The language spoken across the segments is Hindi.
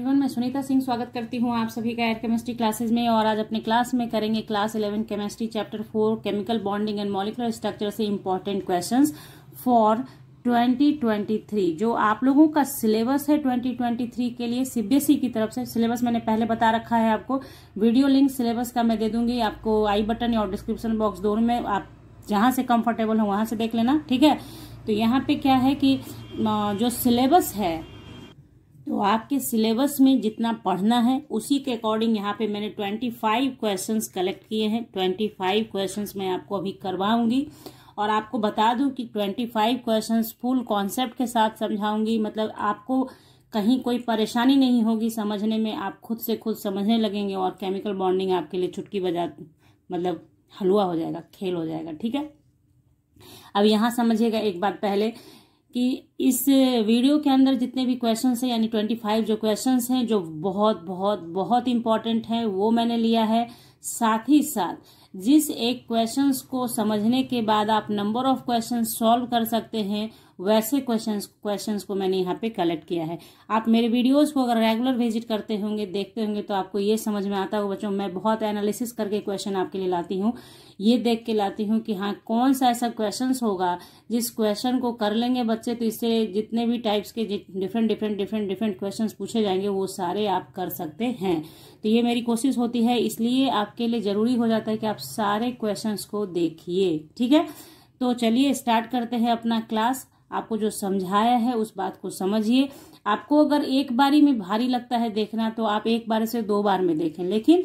एवरीवन मैं सुनीता सिंह स्वागत करती हूँ आप सभी का एयर केमिस्ट्री क्लासेस में और आज अपने क्लास में करेंगे class eleven chemistry chapter four chemical bonding and molecular structure से इम्पॉर्टेंट क्वेश्चंस फॉर 2023 जो आप लोगों का सिलेबस है 2023 के लिए सीबीएसई e की तरफ से सिलेबस मैंने पहले बता रखा है आपको वीडियो लिंक सिलेबस का मैं दे दूंगी आपको आई बटन और डिस्क्रिप्शन बॉक्स दोनों में आप जहाँ से कंफर्टेबल हो वहाँ से देख लेना ठीक है तो यहाँ पे क्या है कि जो सिलेबस है तो आपके सिलेबस में जितना पढ़ना है उसी के अकॉर्डिंग यहाँ पे मैंने ट्वेंटी फाइव क्वेश्चन कलेक्ट किए हैं ट्वेंटी फाइव क्वेश्चन मैं आपको अभी करवाऊंगी और आपको बता दूं कि twenty five question full concept के साथ समझाऊंगी मतलब आपको कहीं कोई परेशानी नहीं होगी समझने में आप खुद से खुद समझने लगेंगे और केमिकल बॉन्डिंग आपके लिए चुटकी बजा मतलब हलवा हो जाएगा खेल हो जाएगा ठीक है अब यहाँ समझिएगा एक बात पहले कि इस वीडियो के अंदर जितने भी क्वेश्चन हैं यानी ट्वेंटी फाइव जो क्वेश्चन हैं जो बहुत बहुत बहुत इंपॉर्टेंट हैं वो मैंने लिया है साथ ही साथ जिस एक क्वेश्चन को समझने के बाद आप नंबर ऑफ क्वेश्चन सॉल्व कर सकते हैं वैसे क्वेश्चंस क्वेश्चंस को मैंने यहाँ पे कलेक्ट किया है आप मेरे वीडियोस को अगर रेगुलर विजिट करते होंगे देखते होंगे तो आपको ये समझ में आता होगा बच्चों मैं बहुत एनालिसिस करके क्वेश्चन आपके लिए लाती हूँ ये देख के लाती हूँ कि हाँ कौन सा ऐसा क्वेश्चन होगा जिस क्वेश्चन को कर लेंगे बच्चे तो इससे जितने भी टाइप्स के different different different different question पूछे जाएंगे वो सारे आप कर सकते हैं तो ये मेरी कोशिश होती है इसलिए आपके लिए ज़रूरी हो जाता है कि आप सारे क्वेश्चंस को देखिए ठीक है तो चलिए स्टार्ट करते हैं अपना क्लास आपको जो समझाया है उस बात को समझिए आपको अगर एक बारी में भारी लगता है देखना तो आप एक बार से दो बार में देखें लेकिन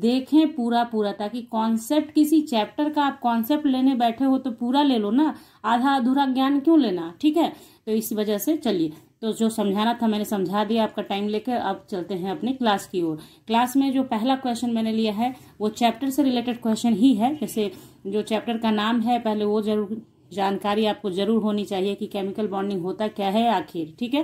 देखें पूरा पूरा ताकि कॉन्सेप्ट किसी चैप्टर का आप कॉन्सेप्ट लेने बैठे हो तो पूरा ले लो ना आधा अधूरा ज्ञान क्यों लेना ठीक है तो इस वजह से चलिए तो जो समझाना था मैंने समझा दिया आपका टाइम लेकर अब चलते हैं अपने क्लास की ओर क्लास में जो पहला क्वेश्चन मैंने लिया है वो चैप्टर से रिलेटेड क्वेश्चन ही है जैसे जो चैप्टर का नाम है पहले वो जरूर जानकारी आपको जरूर होनी चाहिए कि केमिकल बॉन्डिंग होता क्या है आखिर ठीक है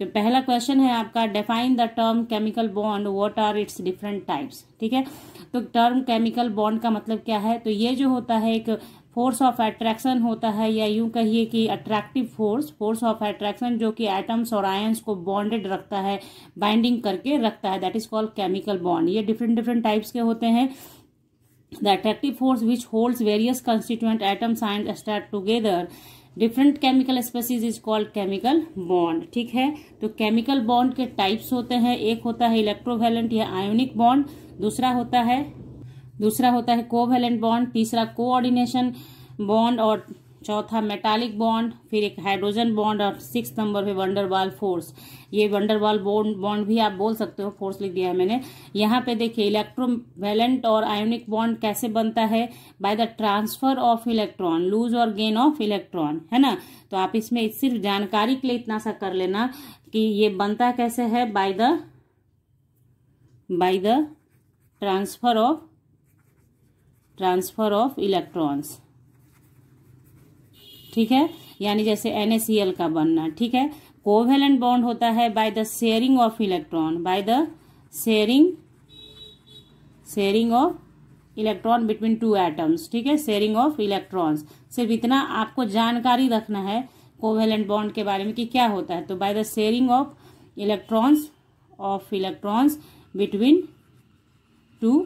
तो पहला क्वेश्चन है आपका define the term chemical bond what are its different types ठीक है तो टर्म केमिकल बॉन्ड का मतलब क्या है तो ये जो होता है एक फोर्स ऑफ अट्रैक्शन होता है या यूं कहिए कि attractive force force of attraction जो कि एटम्स और आयंस को बॉन्डेड रखता है बाइंडिंग करके रखता है that is called chemical bond ये डिफरेंट डिफरेंट टाइप्स के होते हैं the attractive force which hold various constituent items and start together different chemical species is called chemical bond ठीक है तो केमिकल बॉन्ड के टाइप्स होते हैं एक होता है इलेक्ट्रोवेलेंट या आयोनिक बॉन्ड दूसरा होता है दूसरा होता है कोवेलेंट बॉन्ड तीसरा कोऑर्डिनेशन बॉन्ड और चौथा मेटालिक बॉन्ड फिर एक हाइड्रोजन बॉन्ड और सिक्स नंबर पे वंडरवाल फोर्स ये वंडरवाल बॉन्ड बॉन्ड भी आप बोल सकते हो फोर्स लिख दिया है मैंने यहाँ पे देखिए इलेक्ट्रोवेलेंट और आयोनिक बॉन्ड कैसे बनता है by the transfer of electron lose और गेन ऑफ इलेक्ट्रॉन है ना तो आप इसमें सिर्फ जानकारी के लिए इतना सा कर लेना कि ये बनता कैसे है by the by the transfer of transfer of electrons ठीक है यानी जैसे एनएसएल का बनना ठीक है कोवेलेंट बॉन्ड होता है by the sharing of electron by the sharing sharing of electron between two atoms ठीक है शेयरिंग ऑफ इलेक्ट्रॉन्स सिर्फ इतना आपको जानकारी रखना है कोवेलेंट बॉन्ड के बारे में कि क्या होता है तो by the sharing of electrons of electrons between two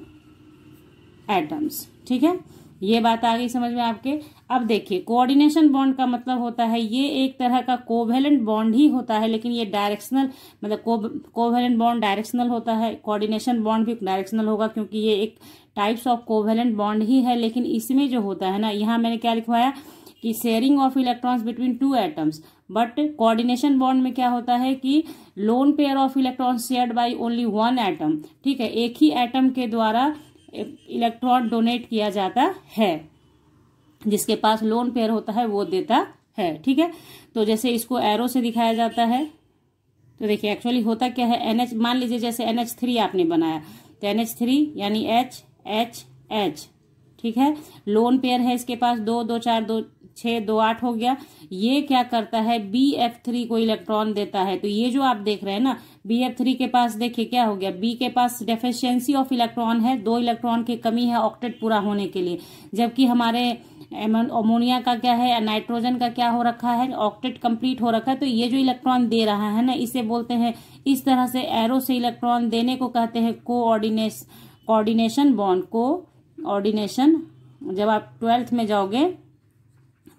atoms ठीक है ये बात आ गई समझ में आपके अब देखिए कोऑर्डिनेशन बॉन्ड का मतलब होता है ये एक तरह का कोवेलेंट बॉन्ड ही होता है लेकिन ये डायरेक्शनल मतलब कोवेलेंट बॉन्ड डायरेक्शनल होता है कोऑर्डिनेशन बॉन्ड भी डायरेक्शनल होगा क्योंकि ये एक टाइप्स ऑफ कोवेलेंट बॉन्ड ही है लेकिन इसमें जो होता है ना यहाँ मैंने क्या लिखवाया कि sharing of electrons between two atoms but coordination bond में क्या होता है कि lone pair of electrons share by only one atom ठीक है एक ही एटम के द्वारा इलेक्ट्रॉन डोनेट किया जाता है जिसके पास लोन पेयर होता है वो देता है ठीक है तो जैसे इसको एरो से दिखाया जाता है तो देखिए एक्चुअली होता क्या है एनएच मान लीजिए जैसे एनएच थ्री आपने बनाया तो एनएच थ्री यानी एच एच एच ठीक है लोन पेयर है इसके पास दो दो चार दो छः दो आठ हो गया ये क्या करता है बी एफ थ्री को इलेक्ट्रॉन देता है तो ये जो आप देख रहे हैं ना बी एफ थ्री के पास देखिए क्या हो गया बी के पास डेफिशियंसी ऑफ इलेक्ट्रॉन है दो इलेक्ट्रॉन की कमी है ऑक्टेट पूरा होने के लिए जबकि हमारे अमोनिया का क्या है नाइट्रोजन का क्या हो रखा है ऑक्टेट कंप्लीट हो रखा है तो ये जो इलेक्ट्रॉन दे रहा है ना इसे बोलते हैं इस तरह से एरो से इलेक्ट्रॉन देने को कहते हैं coordinate coordination bond coordination जब आप ट्वेल्थ में जाओगे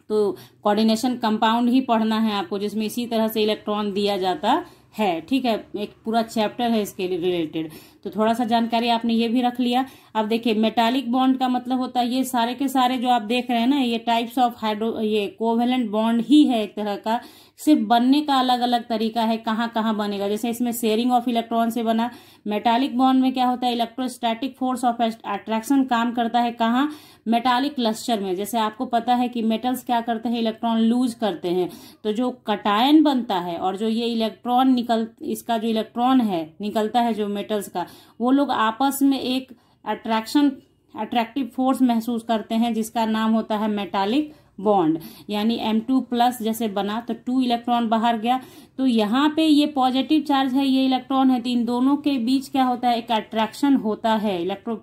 तो कोऑर्डिनेशन कंपाउंड ही पढ़ना है आपको जिसमें इसी तरह से इलेक्ट्रॉन दिया जाता है ठीक है एक पूरा चैप्टर है इसके रिलेटेड तो थोड़ा सा जानकारी आपने ये भी रख लिया अब देखिए मेटालिक बॉन्ड का मतलब होता है ये सारे के सारे जो आप देख रहे हैं ना ये टाइप्स ऑफ हाइड्रो ये कोवेलेंट बॉन्ड ही है एक तरह का सिर्फ बनने का अलग अलग तरीका है कहाँ कहाँ बनेगा जैसे इसमें शेयरिंग ऑफ इलेक्ट्रॉन से बना मेटालिक बॉन्ड में क्या होता है इलेक्ट्रोस्टैटिक फोर्स ऑफ अट्रैक्शन काम करता है कहाँ मेटालिक क्लस्टर में जैसे आपको पता है कि मेटल्स क्या करते हैं इलेक्ट्रॉन लूज करते हैं तो जो कटायन बनता है और जो ये इलेक्ट्रॉन निकल इसका जो इलेक्ट्रॉन है निकलता है जो मेटल्स का वो लोग आपस में एक अट्रैक्शन अट्रैक्टिव फोर्स महसूस करते हैं जिसका नाम होता है मेटालिक बॉन्ड यानी M2 प्लस जैसे बना तो टू इलेक्ट्रॉन बाहर गया तो यहाँ पे ये पॉजिटिव चार्ज है ये इलेक्ट्रॉन है तो इन दोनों के बीच क्या होता है एक अट्रैक्शन होता है electro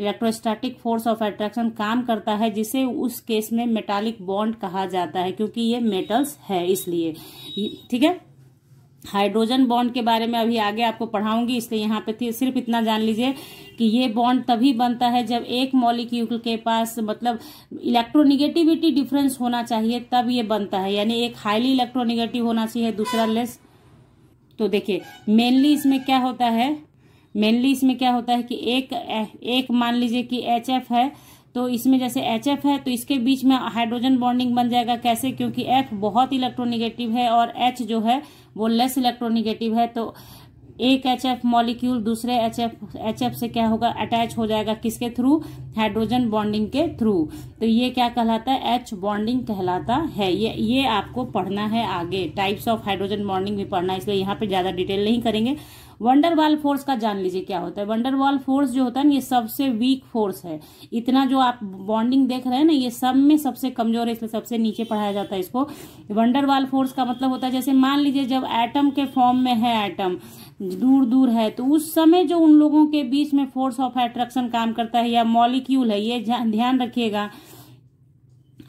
electrostatic force of attraction काम करता है जिसे उस केस में मेटालिक बॉन्ड कहा जाता है क्योंकि ये मेटल्स है इसलिए ठीक है हाइड्रोजन बॉन्ड के बारे में अभी आगे आपको पढ़ाऊंगी इसलिए यहाँ पे सिर्फ इतना जान लीजिए कि ये बॉन्ड तभी बनता है जब एक मॉलिक्यूल के पास मतलब इलेक्ट्रोनिगेटिविटी डिफरेंस होना चाहिए तब ये बनता है यानी एक हाईली इलेक्ट्रोनिगेटिव होना चाहिए दूसरा लेस तो देखिए मेनली इसमें क्या होता है मेनली इसमें क्या होता है कि एक एक मान लीजिए कि एच है तो इसमें जैसे एच एफ है तो इसके बीच में हाइड्रोजन बॉन्डिंग बन जाएगा कैसे क्योंकि एफ बहुत इलेक्ट्रोनिगेटिव है और एच जो है वो लेस इलेक्ट्रोनिगेटिव है तो एक एच एफ मॉलिक्यूल दूसरे एच एफ एच एफ से क्या होगा अटैच हो जाएगा किसके थ्रू हाइड्रोजन बॉन्डिंग के थ्रू तो ये क्या कहलाता है एच बॉन्डिंग कहलाता है ये ये आपको पढ़ना है आगे टाइप्स ऑफ हाइड्रोजन बॉन्डिंग भी पढ़ना है इसलिए यहाँ पे ज़्यादा डिटेल नहीं करेंगे वंडर वाल फोर्स का जान लीजिए क्या होता है वंडर वाल फोर्स जो होता है ना ये सबसे वीक फोर्स है इतना जो आप बॉन्डिंग देख रहे हैं ना ये सब में सबसे कमजोर है इसलिए सबसे नीचे पढ़ाया जाता है इसको वंडर वाल फोर्स का मतलब होता है जैसे मान लीजिए जब एटम के फॉर्म में है एटम दूर दूर है तो उस समय जो उन लोगों के बीच में फोर्स ऑफ एट्रैक्शन काम करता है या मॉलिक्यूल है ये ध्यान रखिएगा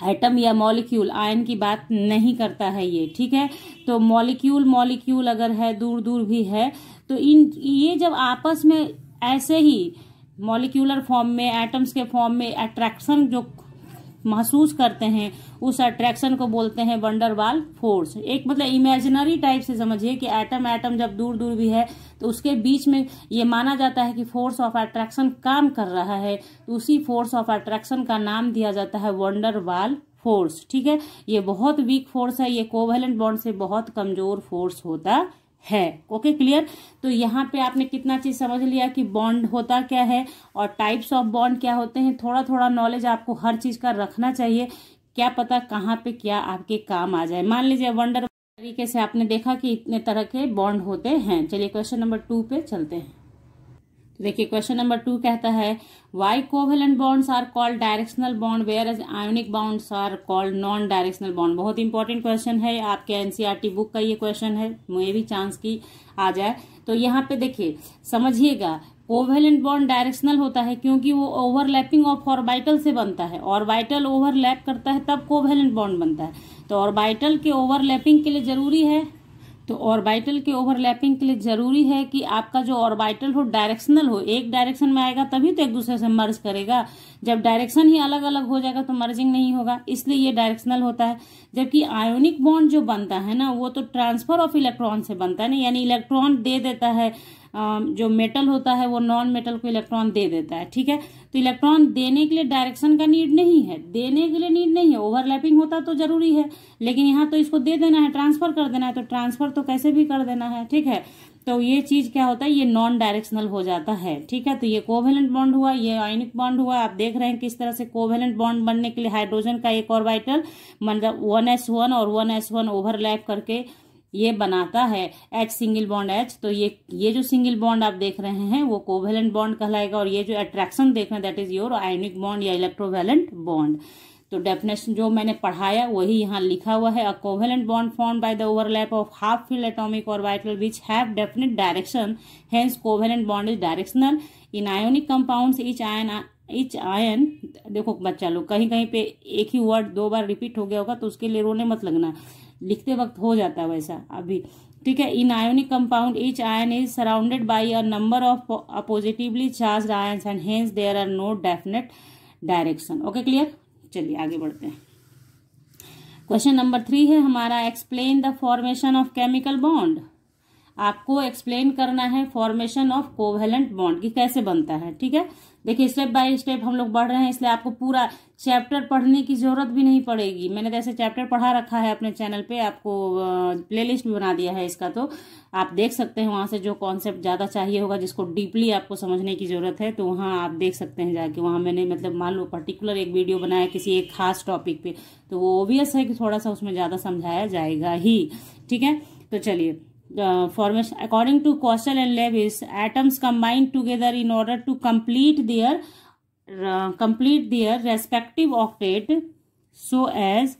आइटम या मॉलिक्यूल आयन की बात नहीं करता है ये ठीक है तो मॉलिक्यूल मॉलिक्यूल अगर है दूर दूर भी है तो इन ये जब आपस में ऐसे ही मॉलिक्यूलर फॉर्म में एटम्स के फॉर्म में अट्रैक्शन जो महसूस करते हैं उस अट्रैक्शन को बोलते हैं वंडर वाल फोर्स एक मतलब इमेजिनरी टाइप से समझिए कि एटम एटम जब दूर दूर भी है तो उसके बीच में ये माना जाता है कि फोर्स ऑफ अट्रैक्शन काम कर रहा है तो उसी फोर्स ऑफ अट्रैक्शन का नाम दिया जाता है वंडर वाल फोर्स ठीक है ये बहुत वीक फोर्स है ये कोवेलेंट बॉन्ड से बहुत कमजोर फोर्स होता है ओके क्लियर तो यहाँ पे आपने कितना चीज समझ लिया कि बॉन्ड होता क्या है और टाइप्स ऑफ बॉन्ड क्या होते हैं थोड़ा थोड़ा नॉलेज आपको हर चीज का रखना चाहिए क्या पता कहाँ पे क्या आपके काम आ जाए मान लीजिए वंडर तरीके से आपने देखा कि इतने तरह के बॉन्ड होते हैं चलिए क्वेश्चन नंबर टू पे चलते हैं देखिए क्वेश्चन नंबर टू कहता है why covalent bonds are called directional bond whereas ionic bonds are called non directional bond बहुत इंपॉर्टेंट क्वेश्चन है आपके एनसीईआरटी बुक e का ये क्वेश्चन है मुझे भी चांस की आ जाए तो यहाँ पे देखिए समझिएगा कोवेलेंट बॉन्ड डायरेक्शनल होता है क्योंकि वो ओवरलैपिंग ऑफ ऑर्बाइटल से बनता है ऑर्बाइटल ओवरलैप करता है तब कोवेलेंट बॉन्ड बनता है तो ऑर्बाइटल के ओवरलैपिंग के लिए जरूरी है तो ऑर्बिटल के ओवरलैपिंग के लिए जरूरी है कि आपका जो ऑर्बिटल हो डायरेक्शनल हो एक डायरेक्शन में आएगा तभी तो एक दूसरे से मर्ज करेगा जब डायरेक्शन ही अलग अलग हो जाएगा तो मर्जिंग नहीं होगा इसलिए ये डायरेक्शनल होता है जबकि आयोनिक बॉन्ड जो बनता है ना वो तो ट्रांसफर ऑफ इलेक्ट्रॉन से बनता है ना यानी इलेक्ट्रॉन दे देता है जो मेटल होता है वो नॉन मेटल को इलेक्ट्रॉन दे देता है ठीक है तो इलेक्ट्रॉन देने के लिए डायरेक्शन का नीड नहीं है देने के लिए नीड नहीं है ओवरलैपिंग होता तो जरूरी है लेकिन यहाँ तो इसको दे देना है ट्रांसफर कर देना है तो ट्रांसफर तो कैसे भी कर देना है ठीक है तो ये चीज क्या होता है ये नॉन डायरेक्शनल हो जाता है ठीक है तो ये कोवेलेंट बॉन्ड हुआ ये आयनिक बॉन्ड हुआ आप देख रहे हैं किस तरह से कोवेलेंट बॉन्ड बनने के लिए हाइड्रोजन का एक मतलब और वाइटल मतलब वन एस वन और वन एस वन ओवरलैप करके ये बनाता है एच सिंगल बॉन्ड एच तो ये ये जो सिंगल बॉन्ड आप देख रहे हैं वो कोवेलेंट बॉन्ड कहलाएगा और ये जो अट्रैक्शन देख रहे हैं that is your ionic bond या इलेक्ट्रोवेलेंट बॉन्ड तो डेफिनेशन जो मैंने पढ़ाया वही यहाँ लिखा हुआ है a covalent bond form by the overlap of half filled atomic orbital which have definite direction hence covalent bond is directional in ionic compound each ion each ion देखो बच्चा लोग कहीं कहीं पे एक ही वर्ड दो बार रिपीट हो गया होगा तो उसके लिए रोने मत लगना लिखते वक्त हो जाता है वैसा अभी ठीक है in ionic compound each ion is surrounded by a number of oppositely charge ions and hence there are no definite direction okay clear चलिए आगे बढ़ते हैं क्वेश्चन नंबर थ्री है हमारा explain the formation of chemical bond आपको एक्सप्लेन करना है फॉर्मेशन ऑफ कोवेलेंट बॉन्ड की कैसे बनता है ठीक है देखिए स्टेप बाय स्टेप हम लोग बढ़ रहे हैं इसलिए आपको पूरा चैप्टर पढ़ने की ज़रूरत भी नहीं पड़ेगी मैंने जैसे तो चैप्टर पढ़ा रखा है अपने चैनल पे आपको प्लेलिस्ट भी बना दिया है इसका तो आप देख सकते हैं वहां से जो कॉन्सेप्ट ज़्यादा चाहिए होगा जिसको डीपली आपको समझने की ज़रूरत है तो वहां आप देख सकते हैं जाके वहां मैंने मतलब मान लो पर्टिकुलर एक वीडियो बनाया किसी एक खास टॉपिक पे तो वो ओबियस है कि थोड़ा सा उसमें ज़्यादा समझाया जाएगा ही ठीक है तो चलिए uh, formation according to Kossel and Lewis atoms combine together in order to complete their uh, complete their respective octet so as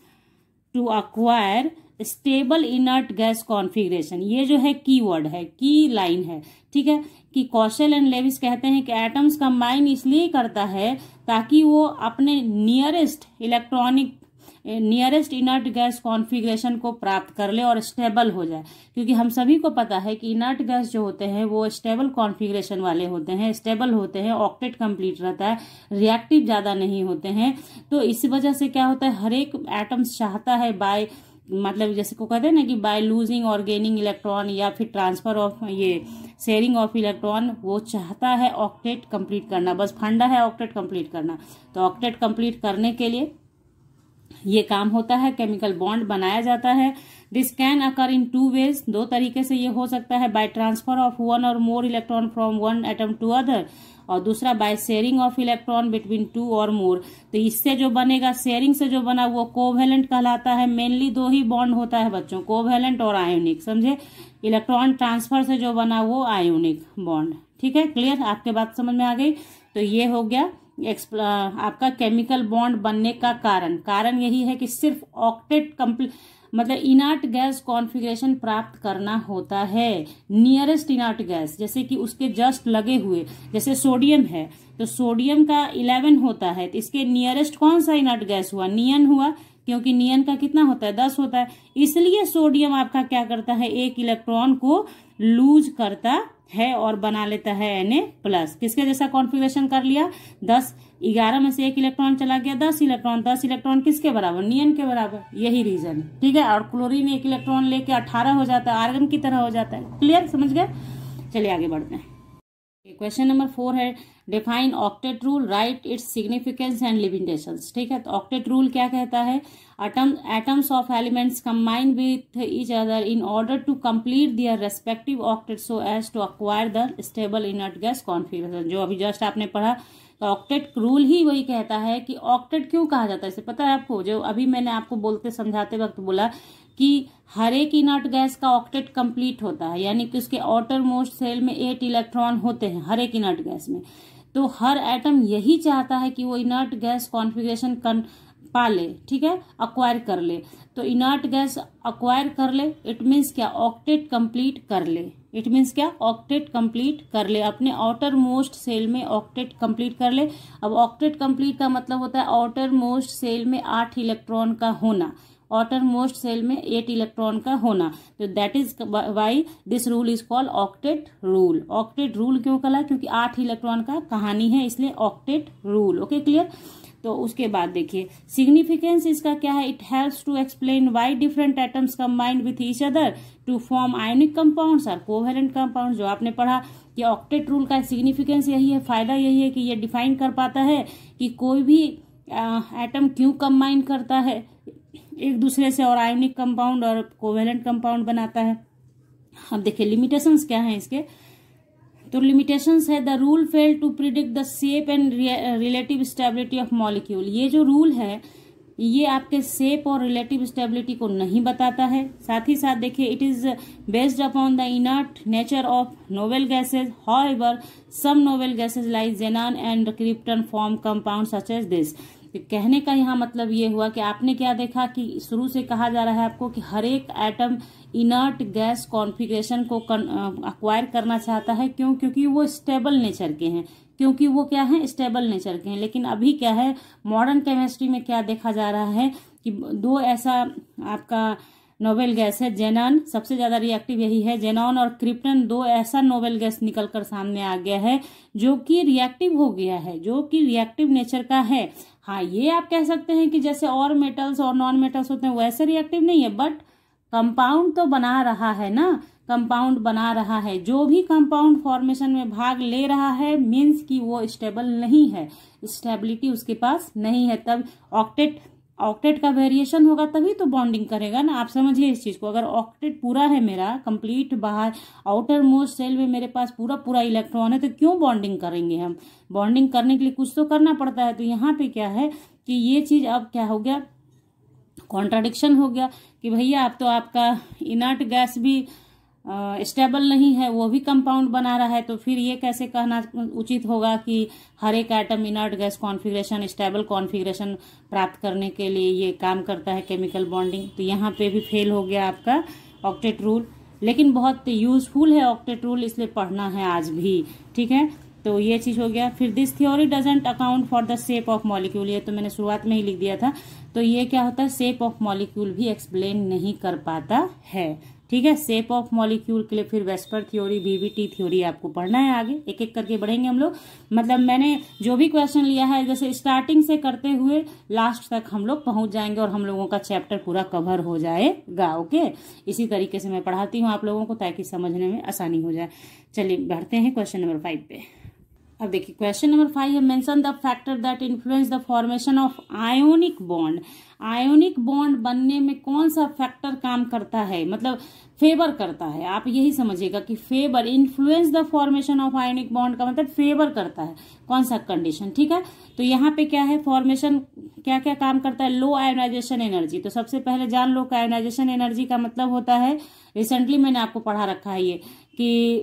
to acquire stable inert gas configuration ये जो है की वर्ड है की लाइन है ठीक है कि कौशल एंड लेविस कहते हैं कि एटम्स कंबाइन इसलिए करता है ताकि वो अपने nearest electronic nearest inert gas configuration को प्राप्त कर ले और स्टेबल हो जाए क्योंकि हम सभी को पता है कि इनर्ट गैस जो होते हैं वो स्टेबल कॉन्फिग्रेशन वाले होते हैं स्टेबल होते हैं ऑक्टेट कंप्लीट रहता है रिएक्टिव ज़्यादा नहीं होते हैं तो इस वजह से क्या होता है हर एक एटम्स चाहता है बाय मतलब जैसे को कहते हैं ना कि बाय लूजिंग और गेनिंग इलेक्ट्रॉन या फिर ट्रांसफर ऑफ ये शेयरिंग ऑफ इलेक्ट्रॉन वो चाहता है ऑक्टेट कंप्लीट करना बस फंडा है ऑक्टेट कंप्लीट करना तो ऑक्टेट कंप्लीट करने के लिए ये काम होता है केमिकल बॉन्ड बनाया जाता है this can occur in two ways दो तरीके से ये हो सकता है by transfer of one or more electron from one atom to other और दूसरा by sharing of electron between two or more तो इससे जो बनेगा शेयरिंग से जो बना वो कोवेलेंट कहलाता है मेनली दो ही बॉन्ड होता है बच्चों कोवेलेंट और आयोनिक समझे इलेक्ट्रॉन ट्रांसफर से जो बना वो आयोनिक बॉन्ड ठीक है क्लियर आपके बात समझ में आ गई तो ये हो गया आपका केमिकल बॉन्ड बनने का कारण कारण यही है कि सिर्फ ऑक्टेट कंप्ली मतलब इनार्ट गैस कॉन्फ़िगरेशन प्राप्त करना होता है नियरेस्ट इनार्ट गैस जैसे कि उसके जस्ट लगे हुए जैसे सोडियम है तो सोडियम का इलेवन होता है तो इसके नियरेस्ट कौन सा इनार्ट गैस हुआ नियन हुआ क्योंकि नियन का कितना होता है दस होता है इसलिए सोडियम आपका क्या करता है एक इलेक्ट्रॉन को लूज करता है और बना लेता है एन प्लस किसके जैसा कॉन्फ़िगरेशन कर लिया दस ग्यारह में से एक इलेक्ट्रॉन चला गया दस इलेक्ट्रॉन दस इलेक्ट्रॉन किसके बराबर नियन के बराबर यही रीजन ठीक है और क्लोरीन एक इलेक्ट्रॉन लेके अठारह हो जाता है आर्गन की तरह हो जाता है क्लियर समझ गए चलिए आगे बढ़ते हैं क्वेश्चन नंबर फोर है define octet rule write its significance and limitation ठीक है तो ऑक्टेट रूल क्या कहता है atoms of elements combine with each other in order to complete their respective octet so as to acquire the stable inert gas configuration जो अभी जस्ट आपने पढ़ा तो ऑक्टेट रूल ही वही कहता है कि ऑक्टेट क्यों कहा जाता है इसे पता है आपको जो अभी मैंने आपको बोलते समझाते वक्त बोला कि हर एक इनर्ट गैस का ऑक्टेट कंप्लीट होता है यानी कि उसके आउटर मोस्ट सेल में एट इलेक्ट्रॉन होते हैं हर एक इनर्ट गैस में तो हर एटम यही चाहता है कि वो इनर्ट गैस कॉन्फ़िगरेशन कर पा ले ठीक है अक्वायर कर ले तो इनर्ट गैस अक्वायर कर ले इट मीन्स क्या ऑक्टेट कंप्लीट कर ले इट मीन्स क्या ऑक्टेट कंप्लीट कर ले अपने आउटर मोस्ट सेल में ऑक्टेट कंप्लीट कर ले अब ऑक्टेट कंप्लीट का मतलब होता है आउटर मोस्ट सेल में आठ इलेक्ट्रॉन का होना ऑटर मोस्ट सेल में एट इलेक्ट्रॉन का होना तो that is why this rule is called octet rule octet rule क्यों कला क्योंकि आठ इलेक्ट्रॉन का कहानी है इसलिए ऑक्टेट रूल ओके क्लियर तो उसके बाद देखिए सिग्निफिकेंस इसका क्या है it helps to explain why different atoms combined with each other to form ionic compounds और कोवेलेंट कंपाउंड जो आपने पढ़ा कि ऑक्टेट रूल का सिग्निफिकेंस यही है फायदा यही है कि ये डिफाइन कर पाता है कि कोई भी एटम क्यों कंबाइन करता है एक दूसरे से और आयोनिक कंपाउंड और कोवेलेंट कंपाउंड बनाता है अब देखिए लिमिटेशंस क्या है इसके तो लिमिटेशंस है the rule fail to predict the shape and relative stability of molecule ये जो रूल है ये आपके सेप और रिलेटिव स्टेबिलिटी को नहीं बताता है साथ ही साथ देखिए it is based upon the inert nature of noble gases however some noble gases like xenon and krypton form compound such as this कहने का यहाँ मतलब ये हुआ कि आपने क्या देखा कि शुरू से कहा जा रहा है आपको कि हर एक एटम इनर्ट गैस कॉन्फ़िगरेशन को अक्वायर करना चाहता है क्यों क्योंकि वो स्टेबल नेचर के हैं क्योंकि वो क्या है स्टेबल नेचर के हैं लेकिन अभी क्या है मॉडर्न केमिस्ट्री में क्या देखा जा रहा है कि दो ऐसा आपका नोबेल गैस है जेनन सबसे ज़्यादा रिएक्टिव यही है जेनॉन और क्रिप्टन दो ऐसा नोबेल गैस निकलकर सामने आ गया है जो कि रिएक्टिव हो गया है जो कि रिएक्टिव नेचर का है हाँ ये आप कह सकते हैं कि जैसे और मेटल्स और नॉन मेटल्स होते हैं वैसे रिएक्टिव नहीं है बट कंपाउंड तो बना रहा है ना कंपाउंड बना रहा है जो भी कंपाउंड फॉर्मेशन में भाग ले रहा है मीन्स कि वो स्टेबल नहीं है स्टेबिलिटी उसके पास नहीं है तब ऑक्टेट ऑक्टेट का वेरिएशन होगा तभी तो बॉन्डिंग करेगा ना आप समझिए इस चीज़ को अगर ऑक्टेट पूरा है मेरा कंप्लीट बाहर आउटर मोस्ट सेल में मेरे पास पूरा पूरा इलेक्ट्रॉन है तो क्यों बॉन्डिंग करेंगे हम बॉन्डिंग करने के लिए कुछ तो करना पड़ता है तो यहाँ पे क्या है कि ये चीज़ अब क्या हो गया कॉन्ट्राडिक्शन हो गया कि भैया आप तो आपका इनर्ट गैस भी स्टेबल नहीं है वो भी कंपाउंड बना रहा है तो फिर ये कैसे कहना उचित होगा कि हर एक item inert gas configuration stable configuration प्राप्त करने के लिए ये काम करता है केमिकल बॉन्डिंग तो यहाँ पे भी फेल हो गया आपका ऑक्टेट रूल लेकिन बहुत यूजफुल है ऑक्टेट रूल इसलिए पढ़ना है आज भी ठीक है तो ये चीज़ हो गया फिर this theory doesn't account for the shape of molecule ये तो मैंने शुरुआत में ही लिख दिया था तो ये क्या होता है सेप ऑफ मॉलिक्यूल भी एक्सप्लेन नहीं कर पाता है ठीक है सेप ऑफ मॉलिक्यूल के लिए फिर वेस्पर थ्योरी बीवीटी थ्योरी आपको पढ़ना है आगे एक एक करके बढ़ेंगे हम लोग मतलब मैंने जो भी क्वेश्चन लिया है जैसे स्टार्टिंग से करते हुए लास्ट तक हम लोग पहुंच जाएंगे और हम लोगों का चैप्टर पूरा कवर हो जाएगा ओके इसी तरीके से मैं पढ़ाती हूँ आप लोगों को ताकि समझने में आसानी हो जाए चलिए बढ़ते हैं क्वेश्चन नंबर फाइव पे अब देखिए क्वेश्चन नंबर फाइव है mention the factor that influence the formation of ionic bond ionic bond बनने में कौन सा फैक्टर काम करता है मतलब फेवर करता है आप यही समझिएगा कि favour influence the formation of ionic bond का मतलब फेवर करता है कौन सा कंडीशन ठीक है तो यहाँ पे क्या है फॉर्मेशन क्या क्या काम करता है लो आयोनाइजेशन एनर्जी तो सबसे पहले जान लो कि आयोनाइजेशन एनर्जी का मतलब होता है रिसेंटली मैंने आपको पढ़ा रखा है ये कि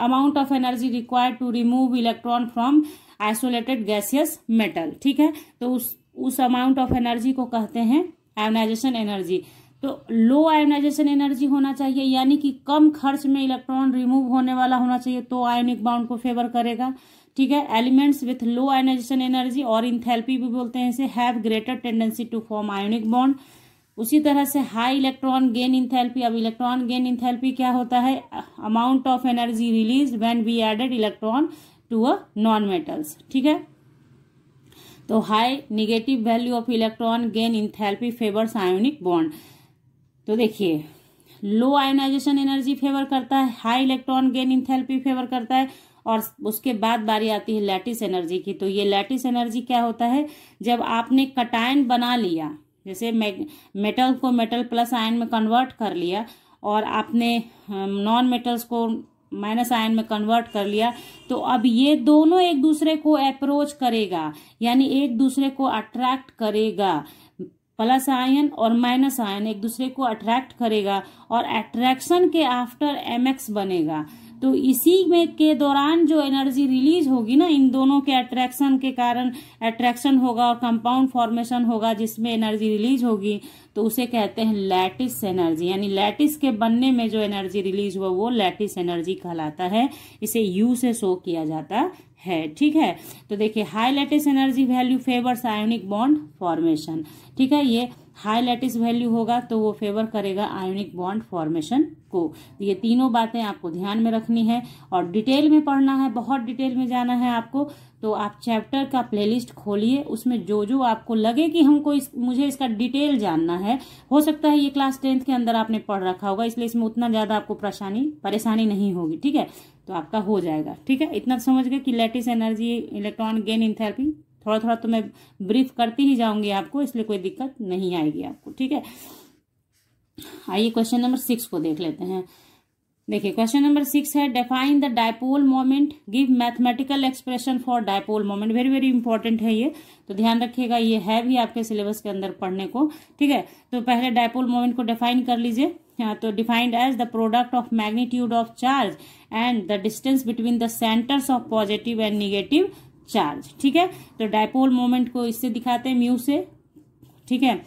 amount of energy required to remove electron from isolated gaseous metal ठीक है तो उस उस अमाउंट ऑफ एनर्जी को कहते हैं आयोनाइजेशन एनर्जी तो लो आयोनाइजेशन एनर्जी होना चाहिए यानी कि कम खर्च में इलेक्ट्रॉन रिमूव होने वाला होना चाहिए तो आयोनिक बाउंड को फेवर करेगा ठीक है elements with low ionization energy और थेरेपी भी बोलते हैं इसे have greater tendency to form ionic bond उसी तरह से हाई इलेक्ट्रॉन गेन थेरेपी अब इलेक्ट्रॉन गेन थेरेपी क्या होता है amount of energy release when be added electron to a non metals ठीक है तो high negative value of electron gain enthalpy favours ionic bond तो देखिए लो आयोनाइजेशन एनर्जी फेवर करता है high electron gain enthalpy favour करता है और उसके बाद बारी आती है लैटिस एनर्जी की तो ये लैटिस एनर्जी क्या होता है जब आपने कटायन बना लिया जैसे मेटल को मेटल प्लस आयन में कन्वर्ट कर लिया और आपने नॉन मेटल्स को माइनस आयन में कन्वर्ट कर लिया तो अब ये दोनों एक दूसरे को अप्रोच करेगा यानी एक दूसरे को अट्रैक्ट करेगा प्लस आयन और माइनस आयन एक दूसरे को अट्रैक्ट करेगा और अट्रैक्शन के आफ्टर एम एक्स बनेगा तो इसी में के दौरान जो एनर्जी रिलीज होगी ना इन दोनों के अट्रैक्शन के कारण अट्रैक्शन होगा और कंपाउंड फॉर्मेशन होगा जिसमें एनर्जी रिलीज होगी तो उसे कहते हैं लैटिस एनर्जी यानी लैटिस के बनने में जो एनर्जी रिलीज हुआ वो लैटिस एनर्जी कहलाता है इसे यू से शो किया जाता है ठीक है तो देखिए high lattice energy value favours ionic bond formation ठीक है ये हाई लैटिस वैल्यू होगा तो वो फेवर करेगा आयोनिक बॉन्ड फॉर्मेशन को तो ये तीनों बातें आपको ध्यान में रखनी है और डिटेल में पढ़ना है बहुत डिटेल में जाना है आपको तो आप चैप्टर का प्लेलिस्ट खोलिए उसमें जो जो आपको लगे कि हमको इस मुझे इसका डिटेल जानना है हो सकता है ये क्लास टेंथ के अंदर आपने पढ़ रखा होगा इसलिए इसमें उतना ज़्यादा आपको परेशानी परेशानी नहीं होगी ठीक है तो आपका हो जाएगा ठीक है इतना समझ गए कि lattice energy electron gain enthalpy थोड़ा थोड़ा तो मैं ब्रीफ करती ही जाऊंगी आपको इसलिए कोई दिक्कत नहीं आएगी आपको ठीक है आइए क्वेश्चन नंबर सिक्स को देख लेते हैं देखिए क्वेश्चन नंबर सिक्स है define the dipole moment give mathematical expression for dipole moment very very important है ये तो ध्यान रखिएगा ये है भी आपके सिलेबस के अंदर पढ़ने को ठीक है तो पहले डायपोल मोमेंट को डिफाइन कर लीजिए हाँ, तो defined as the product of magnitude of charge and the distance between the centres of positive and negative charge ठीक है तो डायपोल मोमेंट को इससे दिखाते हैं म्यू से ठीक है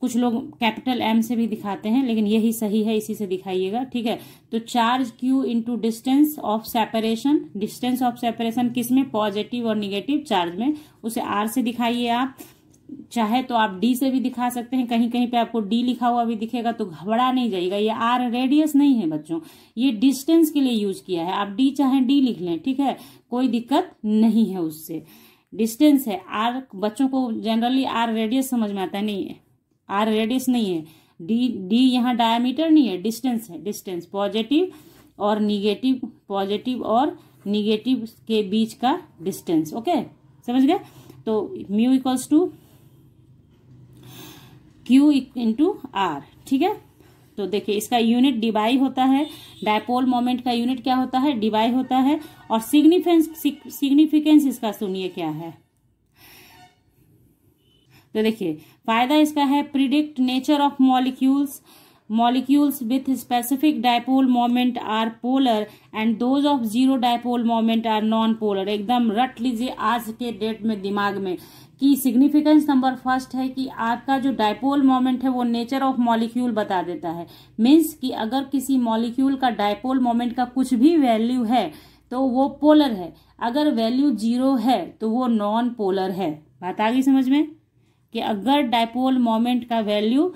कुछ लोग कैपिटल एम से भी दिखाते हैं लेकिन यही सही है इसी से दिखाइएगा ठीक है तो charge Q into distance of separation distance of separation किस में पॉजिटिव और निगेटिव चार्ज में उसे आर से दिखाइए आप चाहे तो आप डी से भी दिखा सकते हैं कहीं कहीं पे आपको डी लिखा हुआ भी दिखेगा तो घबरा नहीं जाएगा ये आर रेडियस नहीं है बच्चों ये डिस्टेंस के लिए यूज किया है आप डी चाहे डी लिख लें ठीक है कोई दिक्कत नहीं है उससे डिस्टेंस है आर बच्चों को जनरली आर रेडियस समझ में आता नहीं है आर रेडियस नहीं है डी डी यहाँ डायामीटर नहीं है डिस्टेंस है डिस्टेंस पॉजिटिव और निगेटिव पॉजिटिव और निगेटिव के बीच का डिस्टेंस ओके समझ गए तो mu equals to Q into R ठीक है तो देखिए इसका यूनिट डिवाई होता है डायपोल मोमेंट का यूनिट क्या होता है डिवाई होता है और सिग्निफेंस सिग्निफिकेंस इसका सुनिए क्या है तो देखिए फायदा इसका है predict nature of molecules molecules with specific dipole moment are polar and those of zero dipole moment are non polar एकदम रट लीजिए आज के डेट में दिमाग में की सिग्निफिकेंस नंबर फर्स्ट है कि आपका जो डायपोल मोमेंट है वो नेचर ऑफ मॉलिक्यूल बता देता है मीन्स कि अगर किसी मॉलिक्यूल का डायपोल मोमेंट का कुछ भी वैल्यू है तो वो पोलर है अगर वैल्यू जीरो है तो वो नॉन पोलर है बात आ गई समझ में कि अगर डायपोल मोमेंट का वैल्यू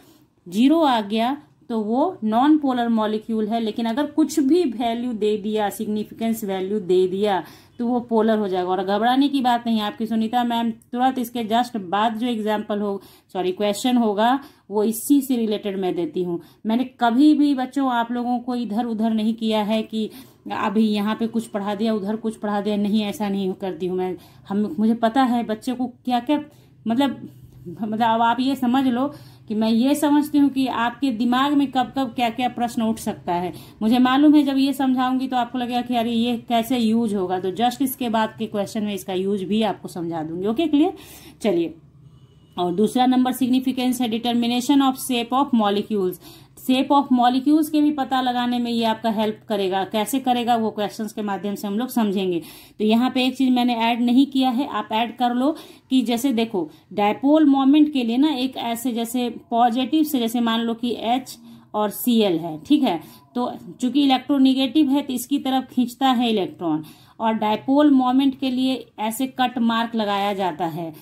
जीरो आ गया तो वो नॉन पोलर मॉलिक्यूल है लेकिन अगर कुछ भी वैल्यू दे दिया सिग्निफिकेंस वैल्यू दे दिया तो वो पोलर हो जाएगा और घबराने की बात नहीं आपकी सुनीता मैम तुरंत इसके जस्ट बाद जो एग्जाम्पल हो सॉरी क्वेश्चन होगा वो इसी से रिलेटेड मैं देती हूँ मैंने कभी भी बच्चों आप लोगों को इधर उधर नहीं किया है कि अभी यहाँ पे कुछ पढ़ा दिया उधर कुछ पढ़ा दिया नहीं ऐसा नहीं करती हूँ मैं हम मुझे पता है बच्चे को क्या क्या मतलब मतलब अब आप ये समझ लो कि मैं ये समझती हूँ कि आपके दिमाग में कब कब क्या क्या प्रश्न उठ सकता है मुझे मालूम है जब ये समझाऊंगी तो आपको लगेगा कि अरे ये कैसे यूज होगा तो जस्ट इसके बाद के क्वेश्चन में इसका यूज भी आपको समझा दूंगी ओके क्लियर चलिए और दूसरा नंबर सिग्निफिकेंस है determination of shape of molecules shape of molecules के भी पता लगाने में ये आपका हेल्प करेगा कैसे करेगा वो क्वेश्चंस के माध्यम से हम लोग समझेंगे तो यहाँ पे एक चीज मैंने ऐड नहीं किया है आप ऐड कर लो कि जैसे देखो डायपोल मोमेंट के लिए ना एक ऐसे जैसे पॉजिटिव से जैसे मान लो कि एच और सी है ठीक है तो चूंकि इलेक्ट्रोनिगेटिव है तो इसकी तरफ खींचता है इलेक्ट्रॉन और डायपोल मोमेंट के लिए ऐसे कट मार्क लगाया जाता है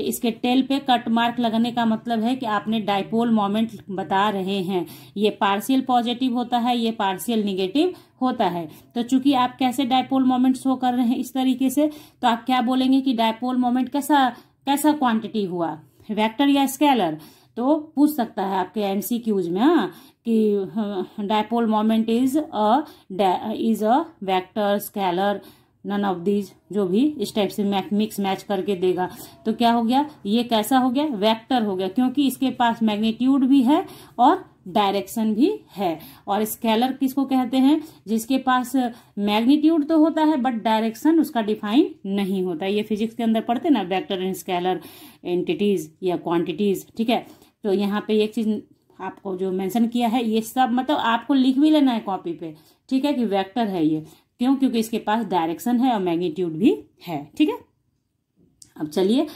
इसके टेल पे कट मार्क लगने का मतलब है कि आपने डायपोल मोमेंट बता रहे हैं ये पार्शियल पॉजिटिव होता है ये पार्शियल निगेटिव होता है तो चूंकि आप कैसे डायपोल मोमेंट शो कर रहे हैं इस तरीके से तो आप क्या बोलेंगे कि डायपोल मोमेंट कैसा कैसा क्वांटिटी हुआ वेक्टर या स्केलर तो पूछ सकता है आपके एमसीक्यूज में हाँ कि dipole moment is a is a vector scalar none of these जो भी इस टाइप से मिक्स मैच करके देगा तो क्या हो गया ये कैसा हो गया वेक्टर हो गया क्योंकि इसके पास मैग्नीट्यूड भी है और डायरेक्शन भी है और स्केलर किसको कहते हैं जिसके पास मैग्नीट्यूड तो होता है बट डायरेक्शन उसका डिफाइन नहीं होता ये फिजिक्स के अंदर पढ़ते ना वेक्टर एंड स्केलर एंटिटीज या क्वांटिटीज ठीक है तो यहाँ पे एक चीज़ आपको जो मेंशन किया है ये सब मतलब आपको लिख भी लेना है कॉपी पे ठीक है कि वेक्टर है ये क्यों क्योंकि इसके पास डायरेक्शन है और मैग्नीट्यूड भी है ठीक है अब चलिए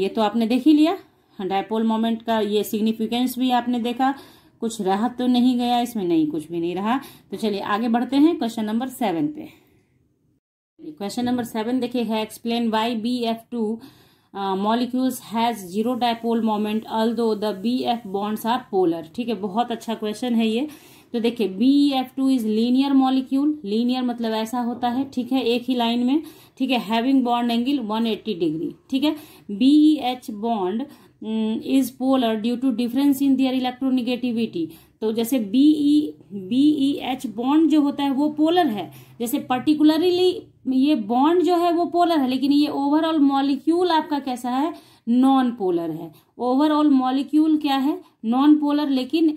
ये तो आपने देख ही लिया डायपोल मोमेंट का ये सिग्निफिकेंस भी आपने देखा कुछ रहा तो नहीं गया इसमें नहीं कुछ भी नहीं रहा तो चलिए आगे बढ़ते हैं क्वेश्चन नंबर सेवन पे क्वेश्चन नंबर सेवन देखिए है explain why B F two molecules has zero dipole moment although the B F bonds are polar ठीक है बहुत अच्छा क्वेश्चन है ये तो देखिए B F two is linear molecule linear मतलब ऐसा होता है ठीक है एक ही लाइन में ठीक है हैविंग बॉन्ड एंगल 180 डिग्री ठीक है B H bond is polar due to difference in their electronegativity तो जैसे बीई बीई एच बॉन्ड जो होता है वो पोलर है जैसे पर्टिकुलरली ये बॉन्ड जो है वो पोलर है लेकिन ये ओवरऑल मॉलिक्यूल आपका कैसा है नॉन पोलर है ओवरऑल मॉलिक्यूल क्या है नॉन पोलर लेकिन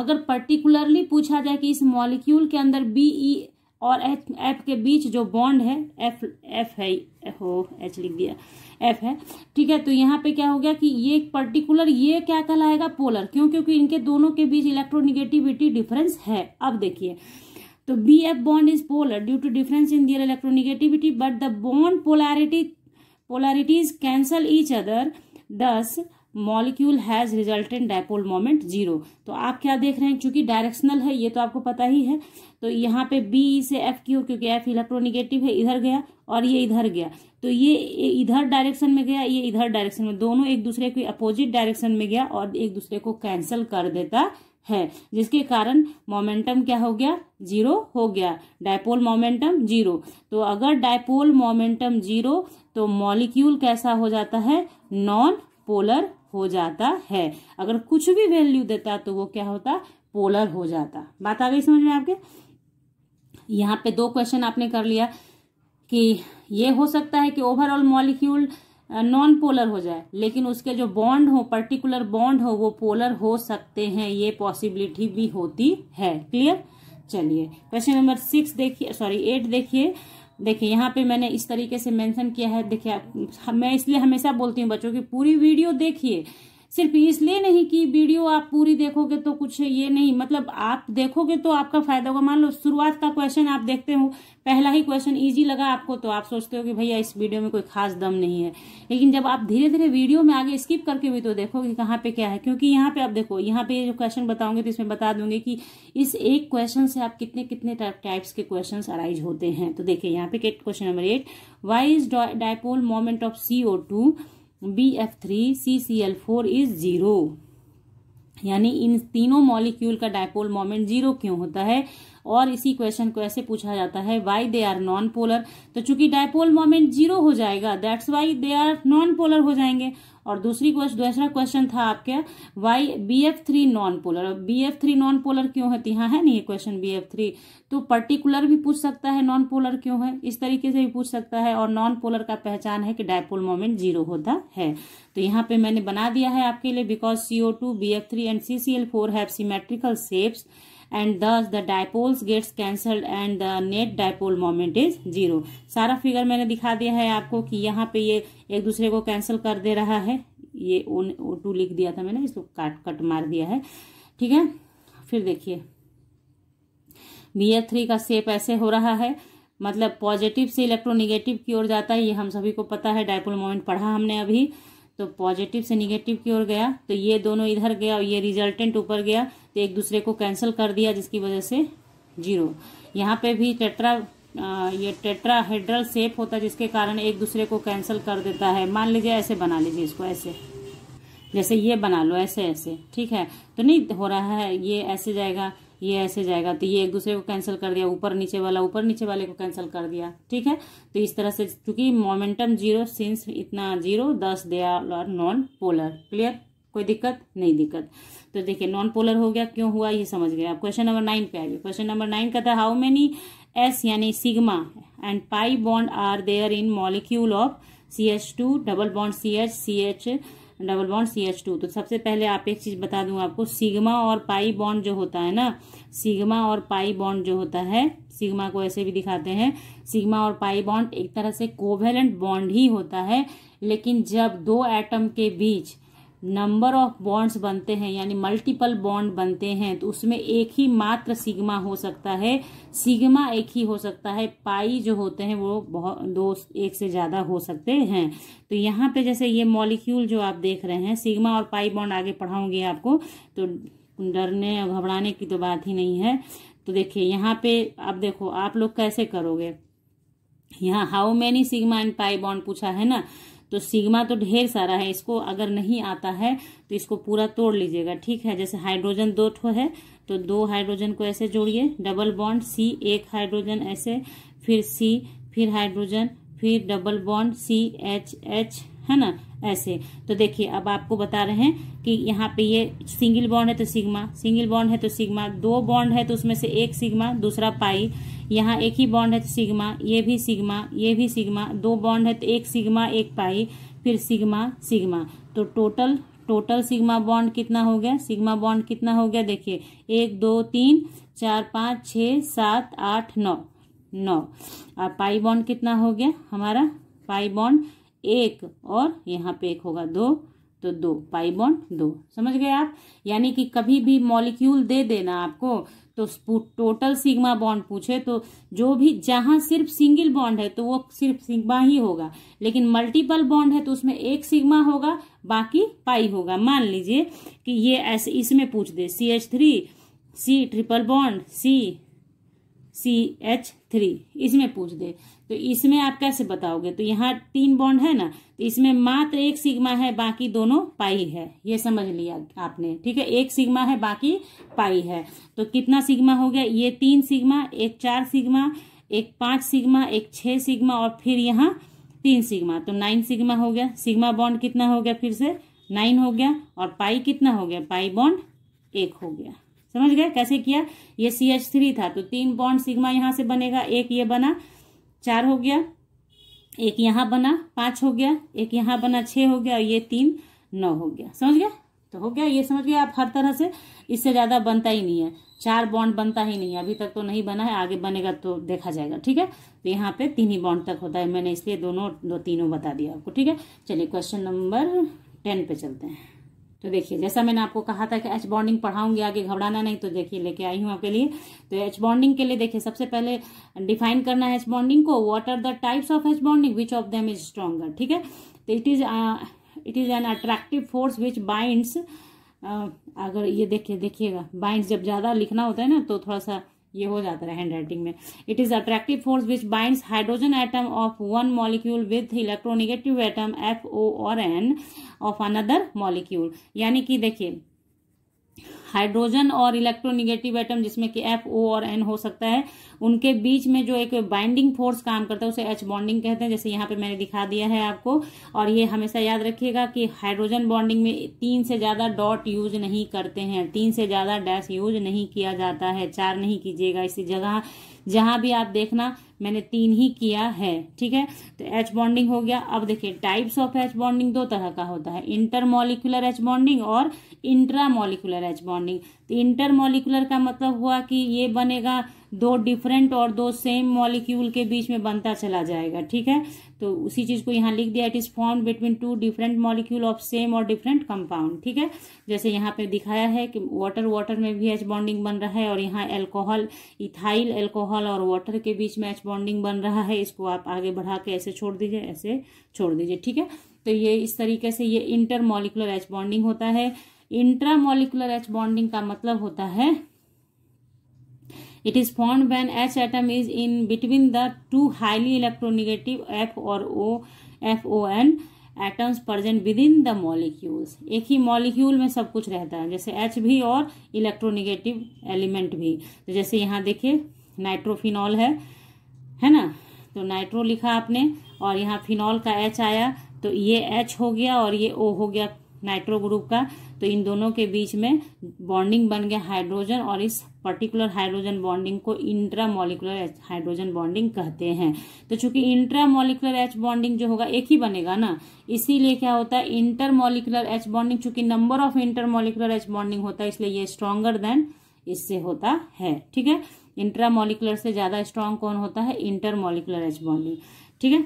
अगर पर्टिकुलरली पूछा जाए कि इस मॉलिक्यूल के अंदर बी ई e और एच एफ के बीच जो बॉन्ड है एफ एफ है हो एच लिख दिया एफ है ठीक है तो यहाँ पे क्या हो गया कि ये पर्टिकुलर ये क्या कहलाएगा पोलर क्यों क्योंकि इनके दोनों के बीच इलेक्ट्रोनिगेटिविटी डिफरेंस है अब देखिए तो B F bond is polar due to difference in their electronegativity but the bond polarity polarities cancel each other thus molecule has resultant dipole moment zero तो आप क्या देख रहे हैं क्योंकि डायरेक्शनल है ये तो आपको पता ही है तो यहाँ पे बी से एफ की ओर क्योंकि एफ इलेक्ट्रोनिगेटिव है इधर गया और ये इधर गया तो ये इधर डायरेक्शन में गया ये इधर डायरेक्शन में दोनों एक दूसरे के अपोजिट डायरेक्शन में गया और एक दूसरे को कैंसिल कर देता है जिसके कारण मोमेंटम क्या हो गया जीरो हो गया डायपोल मोमेंटम जीरो तो अगर डायपोल मोमेंटम जीरो तो मॉलिक्यूल कैसा हो जाता है नॉन पोलर हो जाता है अगर कुछ भी वैल्यू देता तो वो क्या होता पोलर हो जाता बात आ गई समझ में आपके यहाँ पे दो क्वेश्चन आपने कर लिया कि ये हो सकता है कि ओवरऑल मॉलिक्यूल नॉन पोलर हो जाए लेकिन उसके जो बॉन्ड हो पर्टिकुलर बॉन्ड हो वो पोलर हो सकते हैं ये पॉसिबिलिटी भी होती है क्लियर चलिए क्वेश्चन नंबर सिक्स देखिए सॉरी एट देखिए देखिए यहाँ पे मैंने इस तरीके से मेंशन किया है देखिए मैं इसलिए हमेशा बोलती हूँ बच्चों की पूरी वीडियो देखिए सिर्फ इसलिए नहीं कि वीडियो आप पूरी देखोगे तो कुछ ये नहीं मतलब आप देखोगे तो आपका फायदा होगा मान लो शुरुआत का क्वेश्चन आप देखते हो पहला ही क्वेश्चन इजी लगा आपको तो आप सोचते हो कि भैया इस वीडियो में कोई खास दम नहीं है लेकिन जब आप धीरे धीरे वीडियो में आगे स्किप करके भी तो देखोगे कहाँ पे क्या है क्योंकि यहाँ पे आप देखो यहाँ पे जो क्वेश्चन बताऊंगे तो इसमें बता दूंगे कि इस एक क्वेश्चन से आप कितने कितने टाइप्स के क्वेश्चन अराइज होते हैं तो देखिए यहाँ पे question number eight why is dipole moment of C O two B F three C C L four is zero यानी इन तीनों मॉलिक्यूल का डायपोल मोमेंट जीरो क्यों होता है और इसी क्वेश्चन को ऐसे पूछा जाता है why they are non polar तो चूंकि डायपोल मोमेंट जीरो हो जाएगा that's why they are non polar हो जाएंगे और दूसरी क्वेश्चन दूसरा क्वेश्चन था आपके why B F three non polar B F three non polar क्यों है यहाँ है नहीं ये क्वेश्चन बी एफ थ्री तो पर्टिकुलर भी पूछ सकता है नॉन पोलर क्यों है इस तरीके से भी पूछ सकता है और नॉन पोलर का पहचान है कि डायपोल मोमेंट जीरो होता है तो यहाँ पे मैंने बना दिया है आपके लिए because C O two B F three and C C L four have symmetrical shapes and thus the dipoles gets cancelled and the net dipole moment is zero सारा फिगर मैंने दिखा दिया है आपको कि यहाँ पे ये एक दूसरे को कैंसिल कर दे रहा है ये ओ, ओ टू लिख दिया था मैंने इसको काट कट मार दिया है ठीक है फिर देखिए बी थ्री का सेप ऐसे हो रहा है मतलब पॉजिटिव से इलेक्ट्रोनिगेटिव की ओर जाता है ये हम सभी को पता है डायपोल मोमेंट पढ़ा हमने अभी तो पॉजिटिव से निगेटिव की ओर गया तो ये दोनों इधर गया और ये रिजल्टेंट ऊपर गया तो एक दूसरे को कैंसिल कर दिया जिसकी वजह से जीरो यहाँ पे भी टेट्रा ये टेट्राहेड्रल सेप होता है जिसके कारण एक दूसरे को कैंसिल कर देता है मान लीजिए ऐसे बना लीजिए इसको ऐसे जैसे ये बना लो ऐसे ऐसे ठीक है तो नहीं हो रहा है ये ऐसे जाएगा ये ऐसे जाएगा तो ये एक दूसरे को कैंसिल कर दिया ऊपर नीचे वाला ऊपर नीचे वाले को कैंसिल कर दिया ठीक है तो इस तरह से क्योंकि मोमेंटम जीरो सिंस इतना zero thus they are non polar clear कोई दिक्कत नहीं दिक्कत तो देखिए नॉन पोलर हो गया क्यों हुआ ये समझ गए आप क्वेश्चन नंबर नाइन पे आइए क्वेश्चन नंबर नाइन का था हाउ मेनी एस यानी sigma and pi bond are there in molecule of C H two double bond C H C H double bond C H two तो सबसे पहले आप एक चीज़ बता दूँ आपको सिग्मा और पाई बॉन्ड जो होता है ना सिग्मा और पाई बॉन्ड जो होता है सिग्मा को ऐसे भी दिखाते हैं सिग्मा और पाई बॉन्ड एक तरह से कोवेलेंट बॉन्ड ही होता है लेकिन जब दो एटम के बीच नंबर ऑफ बॉन्ड्स बनते हैं यानी मल्टीपल बॉन्ड बनते हैं तो उसमें एक ही मात्र सिग्मा हो सकता है सिग्मा एक ही हो सकता है पाई जो होते हैं वो बहुत दो एक से ज़्यादा हो सकते हैं तो यहाँ पे जैसे ये मॉलिक्यूल जो आप देख रहे हैं सिग्मा और पाई बॉन्ड आगे पढ़ाऊंगी आपको तो डरने और घबराने की तो बात ही नहीं है तो देखिये यहाँ पे आप देखो आप लोग कैसे करोगे यहाँ how many sigma and pi bond पूछा है ना तो सिग्मा तो ढेर सारा है इसको अगर नहीं आता है तो इसको पूरा तोड़ लीजिएगा ठीक है जैसे हाइड्रोजन दो ठो है तो दो हाइड्रोजन को ऐसे जोड़िए डबल बॉन्ड सी एक हाइड्रोजन ऐसे फिर सी फिर हाइड्रोजन फिर double bond C H H है ना ऐसे तो देखिए अब आपको बता रहे हैं कि यहाँ पे ये सिंगल बॉन्ड है तो सिग्मा सिंगल बॉन्ड है तो सिग्मा दो बॉन्ड है तो उसमें से एक सिग्मा दूसरा पाई यहाँ एक ही बॉन्ड है तो सिग्मा ये भी सिग्मा ये भी सिग्मा दो बॉन्ड है तो एक सिग्मा एक पाई फिर सिग्मा सिग्मा तो टोटल टोटल सिग्मा बॉन्ड कितना हो गया सिग्मा बॉन्ड कितना हो गया देखिए एक दो तीन चार पाँच छ सात आठ नौ नौ और पाई बॉन्ड कितना हो गया हमारा पाई बॉन्ड एक और यहाँ पे एक होगा दो तो दो पाई बॉन्ड दो समझ गए आप यानी कि कभी भी मॉलिक्यूल दे देना आपको तो टोटल सिग्मा बॉन्ड पूछे तो जो भी जहां सिर्फ सिंगल बॉन्ड है तो वो सिर्फ सिग्मा ही होगा लेकिन मल्टीपल बॉन्ड है तो उसमें एक सिग्मा होगा बाकी पाई होगा मान लीजिए कि ये ऐसे इसमें पूछ दे C H three C triple bond C C H three इसमें पूछ दे तो इसमें आप कैसे बताओगे तो यहाँ तीन बॉन्ड है ना तो इसमें मात्र एक सिग्मा है बाकी दोनों पाई है ये समझ लिया आपने ठीक है एक सिग्मा है बाकी पाई है तो कितना सिग्मा हो गया ये तीन सिग्मा एक चार सिग्मा एक पांच सिग्मा एक छह सिग्मा और फिर यहाँ तीन सिग्मा तो नाइन सिग्मा हो गया सिग्मा बॉन्ड कितना हो गया फिर से नाइन हो गया और पाई कितना हो गया पाई बॉन्ड एक हो गया समझ गए कैसे किया ये सी एच थ्री था तो तीन बॉन्ड सिग्मा यहाँ से बनेगा एक ये बना चार हो गया एक यहाँ बना पांच हो गया एक यहाँ बना छह हो गया और ये तीन नौ हो गया समझ गया तो हो गया ये समझ गए आप हर तरह से इससे ज़्यादा बनता ही नहीं है चार बॉन्ड बनता ही नहीं है अभी तक तो नहीं बना है आगे बनेगा तो देखा जाएगा ठीक है तो यहाँ पे तीन ही बॉन्ड तक होता है मैंने इसलिए दोनों दो तीनों बता दिया आपको ठीक है चलिए क्वेश्चन नंबर टेन पे चलते हैं तो देखिए जैसा मैंने आपको कहा था कि एच बॉन्डिंग पढ़ाऊंगी आगे घबराना नहीं तो देखिए लेके आई हूँ आपके लिए तो एच बॉन्डिंग के लिए देखिए सबसे पहले डिफाइन करना है एच बॉन्डिंग को what are the types of H bonding which of them is stronger ठीक है तो it is it is an attractive force which binds अगर ये देखिए देखिएगा बाइंड जब ज़्यादा लिखना होता है ना तो थोड़ा सा ये हो जाता है हैंड राइटिंग में it is attractive force which binds hydrogen atom of one molecule with electronegative atom F O और एन ऑफ अनदर मॉलिक्यूल यानी कि देखिए हाइड्रोजन और इलेक्ट्रोनिगेटिव एटम जिसमें कि एफ ओ और एन हो सकता है उनके बीच में जो एक बाइंडिंग फोर्स काम करता है उसे एच बॉन्डिंग कहते हैं जैसे यहाँ पे मैंने दिखा दिया है आपको और ये हमेशा याद रखिएगा कि हाइड्रोजन बॉन्डिंग में तीन से ज़्यादा डॉट यूज नहीं करते हैं तीन से ज़्यादा डैश यूज नहीं किया जाता है चार नहीं कीजिएगा इसी जगह जहां भी आप देखना मैंने तीन ही किया है ठीक है तो एच बॉन्डिंग हो गया अब देखिए टाइप्स ऑफ एच बॉन्डिंग दो तरह का होता है इंटरमोलिकुलर एच बॉन्डिंग और इंट्रामोलिकुलर एच बॉन्डिंग तो इंटरमोलिकुलर का मतलब हुआ कि ये बनेगा दो डिफरेंट और दो सेम मॉलिक्यूल के बीच में बनता चला जाएगा ठीक है तो उसी चीज को यहाँ लिख दिया it is form between two different molecule of same और डिफरेंट कंपाउंड ठीक है जैसे यहाँ पे दिखाया है कि वाटर वाटर में भी एच बॉन्डिंग बन रहा है और यहाँ एल्कोहल इथाइल एल्कोहल और वाटर के बीच में एच बॉन्डिंग बन रहा है इसको आप आगे बढ़ा के ऐसे छोड़ दीजिए ऐसे छोड़ दीजिए ठीक है तो ये इस तरीके से ये इंटर मॉलिकुलर एच बॉन्डिंग होता है इंट्रा मॉलिकुलर एच बॉन्डिंग का मतलब होता है it is form when H atom is in between the two highly electronegative F और O F O N atoms present within the molecules एक ही मॉलिक्यूल में सब कुछ रहता है जैसे एच भी और इलेक्ट्रोनिगेटिव एलिमेंट भी तो जैसे यहाँ देखिए नाइट्रोफिनॉल है है ना तो नाइट्रो लिखा आपने और यहाँ फिनॉल का एच आया तो ये एच हो गया और ये ओ हो गया नाइट्रो ग्रुप का तो इन दोनों के बीच में बॉन्डिंग बन गया हाइड्रोजन और इस पर्टिकुलर हाइड्रोजन बॉन्डिंग को इंट्रा मॉलिकुलर हाइड्रोजन बॉन्डिंग कहते हैं तो चूंकि इंट्रा मॉलिकुलर एच बॉन्डिंग जो होगा एक ही बनेगा ना इसीलिए क्या होता है इंटर मॉलिकुलर एच बॉन्डिंग चूंकि number of intermolecular H bonding होता है इसलिए ये स्ट्रॉन्गर देन इससे होता है ठीक है इंट्रा मॉलिकुलर से ज्यादा स्ट्रांग कौन होता है इंटर मॉलिकुलर एच बॉन्डिंग ठीक है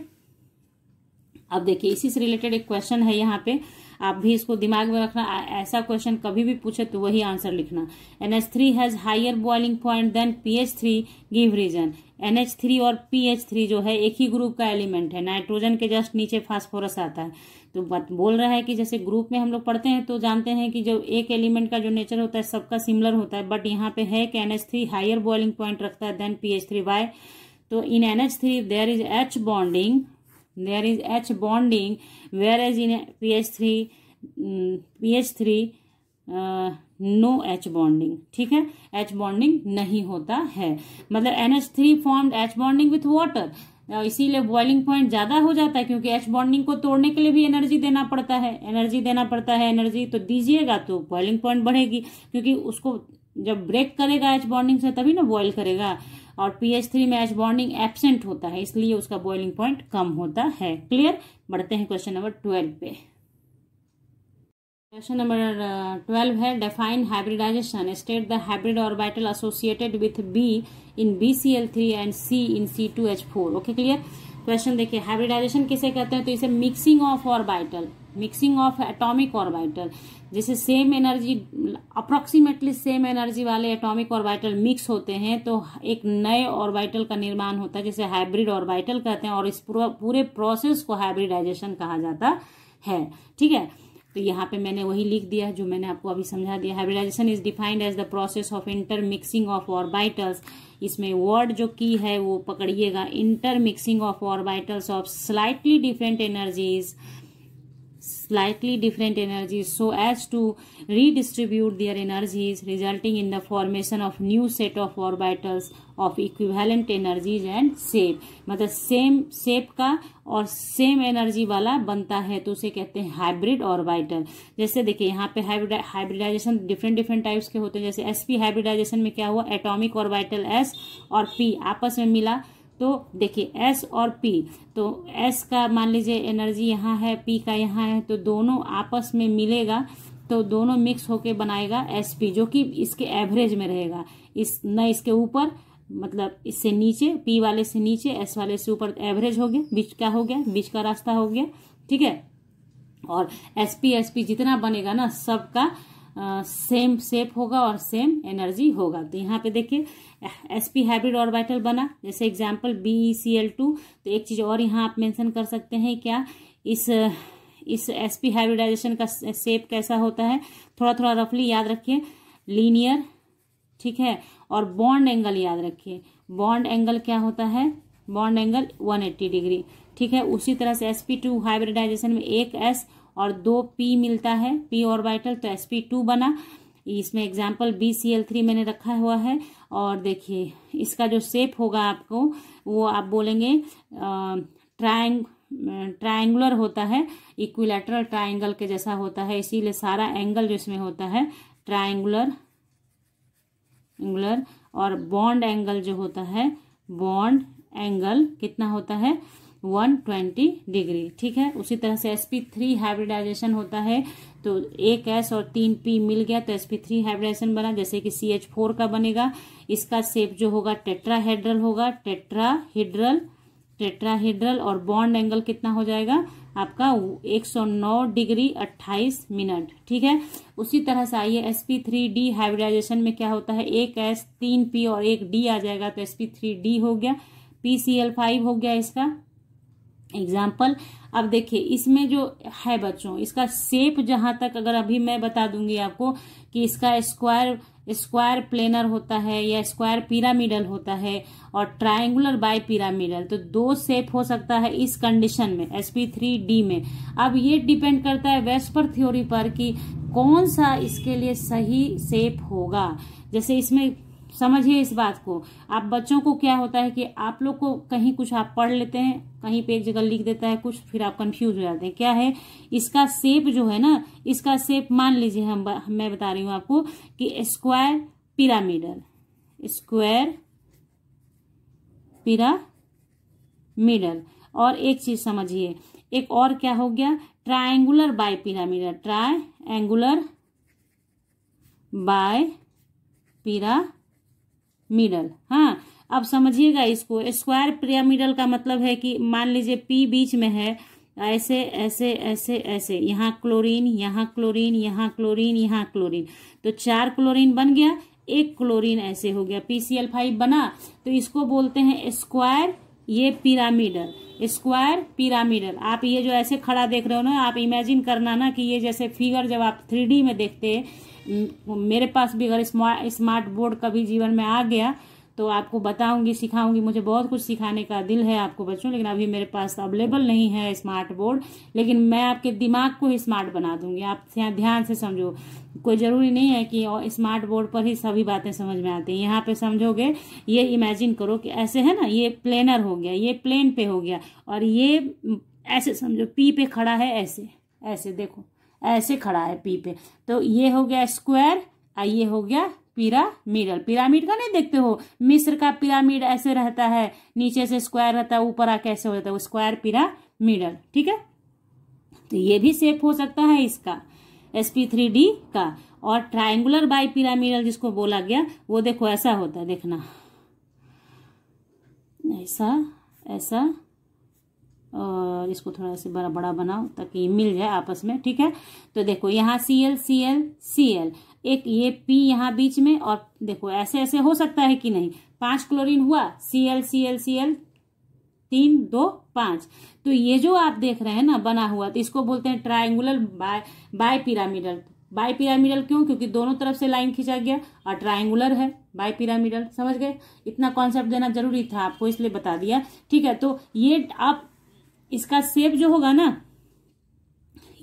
अब देखिए इसी से रिलेटेड एक क्वेश्चन है यहाँ पे आप भी इसको दिमाग में रखना ऐसा क्वेश्चन कभी भी पूछे तो वही आंसर लिखना N H three has higher boiling point than P H three give reason N H three और पी एच थ्री जो है एक ही ग्रुप का एलिमेंट है नाइट्रोजन के जस्ट नीचे फास्फोरस आता है तो बात बोल रहा है कि जैसे ग्रुप में हम लोग पढ़ते हैं तो जानते हैं कि जो एक एलिमेंट का जो नेचर होता है सबका सिमिलर होता है बट यहाँ पे है कि N H three higher boiling point रखता है than P H three why तो in N H three there is H bonding there is H bonding whereas in PH3 PH3 no H bonding ठीक है एच बॉन्डिंग नहीं होता है मतलब NH three form H bonding with water इसीलिए बॉइलिंग पॉइंट ज्यादा हो जाता है क्योंकि एच बॉन्डिंग को तोड़ने के लिए भी एनर्जी देना पड़ता है एनर्जी देना पड़ता है एनर्जी तो दीजिएगा तो बॉइलिंग पॉइंट बढ़ेगी क्योंकि उसको जब ब्रेक करेगा एच बॉन्डिंग से तभी ना बॉइल करेगा और पीएच थ्री में एच बॉन्डिंग एबसेंट होता है इसलिए उसका बॉइलिंग पॉइंट कम होता है क्लियर बढ़ते हैं क्वेश्चन नंबर ट्वेल्व पे क्वेश्चन नंबर ट्वेल्व है define hybridisation state the hybrid orbital associated with B in B C L three and C in C two H four okay clear question देखिए हाइब्रिडाइजेशन किसे कहते हैं तो इसे mixing of orbital mixing of atomic orbital जैसे same energy approximately same energy वाले एटॉमिक ऑर्बिटल मिक्स होते हैं तो एक नए ऑर्बिटल का निर्माण होता है जिसे हाइब्रिड ऑर्बिटल कहते हैं और इस पूरे प्रोसेस को हाइब्रिडाइजेशन कहा जाता है ठीक है तो यहाँ पे मैंने वही लिख दिया जो मैंने आपको अभी समझा दिया hybridisation is defined as the process of intermixing of orbitals इसमें वर्ड जो की है वो पकड़िएगा intermixing of orbitals of slightly different energies slightly different energies so as to redistribute their energies resulting in the formation of new set of orbitals of equivalent energies and shape मतलब सेम सेप का और सेम एनर्जी वाला बनता है तो उसे कहते हैं हाइब्रिड ऑर्बिटल जैसे देखिए यहाँ पे हाइब्रिडाइजेशन डिफरेंट डिफरेंट टाइप्स के होते हैं जैसे एस पी हाइब्रिडाइजेशन में क्या हुआ एटॉमिक ऑर्बिटल एस और पी आपस में मिला तो देखिए एस और पी तो एस का मान लीजिए एनर्जी यहाँ है पी का यहाँ है तो दोनों आपस में मिलेगा तो दोनों मिक्स होके बनाएगा एस पी जो कि इसके एवरेज में रहेगा इस न इसके ऊपर मतलब इससे नीचे पी वाले से नीचे एस वाले से ऊपर एवरेज हो गया बीच का हो गया बीच का रास्ता हो गया ठीक है और एस पी एस पी जितना बनेगा ना सबका सेम सेप होगा और सेम एनर्जी होगा तो यहाँ पे देखिए एस पी हाइब्रिड ऑर्बिटल बना जैसे example B C L two तो एक चीज़ और यहाँ आप मेंशन कर सकते हैं क्या इस इस एस पी हाइब्रिडाइजेशन का सेप कैसा होता है थोड़ा थोड़ा रफली याद रखिए लीनियर ठीक है और बॉन्ड एंगल याद रखिए बॉन्ड एंगल क्या होता है बॉन्ड एंगल 180 डिग्री ठीक है उसी तरह से एस पी टू हाइब्रिडाइजेशन में एक एस और दो पी मिलता है पी वाइटल तो एस पी टू बना इसमें example B C L three मैंने रखा हुआ है और देखिए इसका जो सेप होगा आपको वो आप बोलेंगे ट्राइंग ट्राइंगुलर होता है इक्विलेटरल ट्राइंगल के जैसा होता है इसीलिए सारा एंगल जो इसमें होता है ट्राइंगुलर एंगुलर और बॉन्ड एंगल जो होता है बॉन्ड एंगल कितना होता है 120 डिग्री ठीक है उसी तरह से एस पी थ्री हाइब्रिडाइजेशन होता है तो एक एस और तीन पी मिल गया तो sp3 थ्री हाइब्रिडाइजेशन बना जैसे कि सी एच फोर का बनेगा इसका सेप जो होगा टेट्राहेड्रल होगा टेट्राहेड्रल टेट्राहेड्रल और बॉन्ड एंगल कितना हो जाएगा आपका 109 डिग्री 28 मिनट ठीक है उसी तरह से आइए sp3d P three D hybridisation में क्या होता है एक एस तीन पी और एक डी आ जाएगा तो sp3d थ्री डी हो गया पी सी एल फाइव हो गया इसका एग्जाम्पल अब देखिए इसमें जो है बच्चों इसका सेप जहां तक अगर अभी मैं बता दूंगी आपको कि इसका स्क्वायर स्क्वायर प्लेनर होता है या स्क्वायर पिरामिडल होता है और ट्रायंगुलर बाय पिरामिडल तो दो सेप हो सकता है इस कंडीशन में एस थ्री डी में अब ये डिपेंड करता है वेस्पर थ्योरी पर कि कौन सा इसके लिए सही सेप होगा जैसे इसमें समझिए इस बात को आप बच्चों को क्या होता है कि आप लोग को कहीं कुछ आप पढ़ लेते हैं कहीं पे एक जगह लिख देता है कुछ फिर आप कंफ्यूज हो जाते हैं क्या है इसका सेप जो है ना इसका सेप मान लीजिए हम मैं बता रही हूं आपको कि स्क्वायर पिरामिडल स्क्वायर पिरामिडल और एक चीज समझिए एक और क्या हो गया triangular bipyramidal triangular bipyramidal हाँ अब समझिएगा इसको स्क्वायर पिरामिडल का मतलब है कि मान लीजिए पी बीच में है ऐसे ऐसे ऐसे ऐसे यहाँ क्लोरीन यहाँ क्लोरीन यहाँ क्लोरीन यहाँ क्लोरीन तो चार क्लोरीन बन गया एक क्लोरीन ऐसे हो गया पी सी एल फाइव बना तो इसको बोलते हैं स्क्वायर ये पिरामिडल स्क्वायर पिरामिडल आप ये जो ऐसे खड़ा देख रहे हो ना आप इमेजिन करना ना कि ये जैसे फिगर जब आप थ्री में देखते हैं मेरे पास भी अगर स्मार्ट बोर्ड कभी जीवन में आ गया तो आपको बताऊंगी सिखाऊंगी मुझे बहुत कुछ सिखाने का दिल है आपको बच्चों लेकिन अभी मेरे पास अवेलेबल नहीं है स्मार्ट बोर्ड लेकिन मैं आपके दिमाग को ही स्मार्ट बना दूंगी आप ध्यान से समझो कोई ज़रूरी नहीं है कि स्मार्ट बोर्ड पर ही सभी बातें समझ में आती हैं यहाँ पे समझोगे ये इमेजिन करो कि ऐसे है ना ये प्लेनर हो गया ये प्लेन पे हो गया और ये ऐसे समझो पी पे खड़ा है ऐसे ऐसे देखो ऐसे खड़ा है पी पे तो ये हो गया स्क्वायर और ये हो गया पिरामिडल पिरामिड का नहीं देखते हो मिस्र का पिरामिड ऐसे रहता है नीचे से स्क्वायर रहता है ऊपर आके ऐसे हो जाता है स्क्वायर पिरामिडल ठीक है तो ये भी सेफ हो सकता है इसका एस पी थ्री डी का और ट्राइंगुलर बाई पिरामिडल जिसको बोला गया वो देखो ऐसा होता है देखना ऐसा ऐसा और इसको थोड़ा सा बड़ा बड़ा बनाओ ताकि मिल जाए आपस में ठीक है तो देखो यहाँ C L C L C L एक ये पी यहाँ बीच में और देखो ऐसे ऐसे हो सकता है कि नहीं पांच क्लोरीन हुआ C L C L C L तीन दो पांच तो ये जो आप देख रहे हैं ना बना हुआ तो इसको बोलते हैं triangular bi bipyramidal bipyramidal क्यों क्योंकि दोनों तरफ से लाइन खींचा गया और ट्राइंगुलर है बाय पिरामिडल समझ गए इतना कॉन्सेप्ट देना जरूरी था आपको इसलिए बता दिया ठीक है तो ये आप इसका सेप जो होगा ना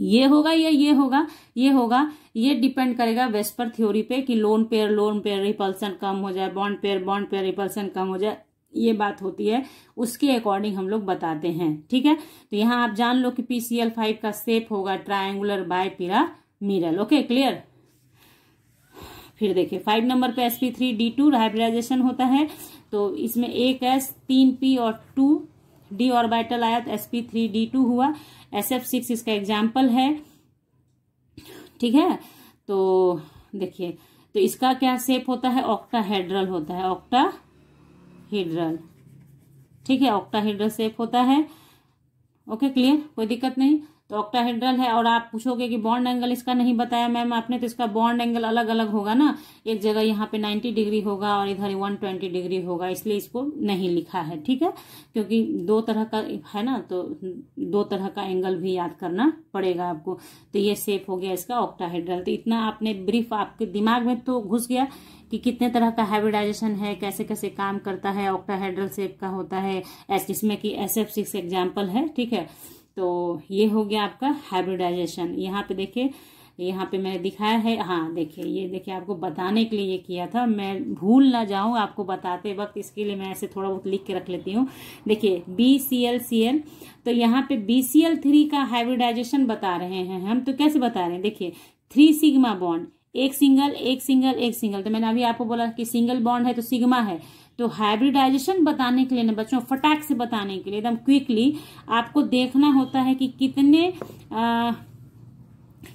ये होगा या ये होगा ये होगा ये डिपेंड करेगा वेस्पर थ्योरी पे कि lone pair lone pair repulsion कम हो जाए bond pair bond pair repulsion कम हो जाए ये बात होती है उसके अकॉर्डिंग हम लोग बताते हैं ठीक है तो यहां आप जान लो कि पीसीएल फाइव का सेप होगा ट्राइंगुलर बाय पिरा मिरल ओके क्लियर फिर देखिए फाइव नंबर पे एसपी थ्री डी टू होता है तो इसमें एक एस तीन पी और टू डी ऑर्बिटल आया तो एसपी थ्री डी टू हुआ एस एफ सिक्स इसका एग्जाम्पल है ठीक है तो देखिए तो इसका क्या शेप होता है ऑक्टाहेड्रल होता है ऑक्टाहेड्रल ठीक है ऑक्टाहेड्रल शेप होता है ओके क्लियर कोई दिक्कत नहीं तो ऑक्टाहेड्रल है और आप पूछोगे कि बॉन्ड एंगल इसका नहीं बताया मैम आपने तो इसका बॉन्ड एंगल अलग अलग होगा ना एक जगह यहाँ पे 90 डिग्री होगा और इधर 120 डिग्री होगा इसलिए इसको नहीं लिखा है ठीक है क्योंकि दो तरह का है ना तो दो तरह का एंगल भी याद करना पड़ेगा आपको तो ये सेफ हो गया इसका ऑक्टाहेड्रल तो इतना आपने ब्रीफ आपके दिमाग में तो घुस गया कि कितने तरह का हैबिडाइजेशन है कैसे कैसे काम करता है ऑक्टाहेड्रल सेप का होता है जिसमें कि एस एफ सिक्स एग्जाम्पल है ठीक है तो ये हो गया आपका हाइब्रिडाइजेशन यहाँ पे देखिए यहाँ पे मैंने दिखाया है हाँ देखिए ये देखिए आपको बताने के लिए ये किया था मैं भूल ना जाऊँ आपको बताते वक्त इसके लिए मैं ऐसे थोड़ा बहुत लिख के रख लेती हूँ देखिए B C L C L तो यहाँ पे बी सी एल थ्री का हाइब्रिडाइजेशन बता रहे हैं हम तो कैसे बता रहे हैं देखिए थ्री सिग्मा बॉन्ड एक सिंगल एक सिंगल एक सिंगल तो मैंने अभी आपको बोला कि सिंगल बॉन्ड है तो सिग्मा है तो हाइब्रिडाइजेशन बताने के लिए ना बच्चों फटाक से बताने के लिए एकदम क्विकली आपको देखना होता है कि कितने आ,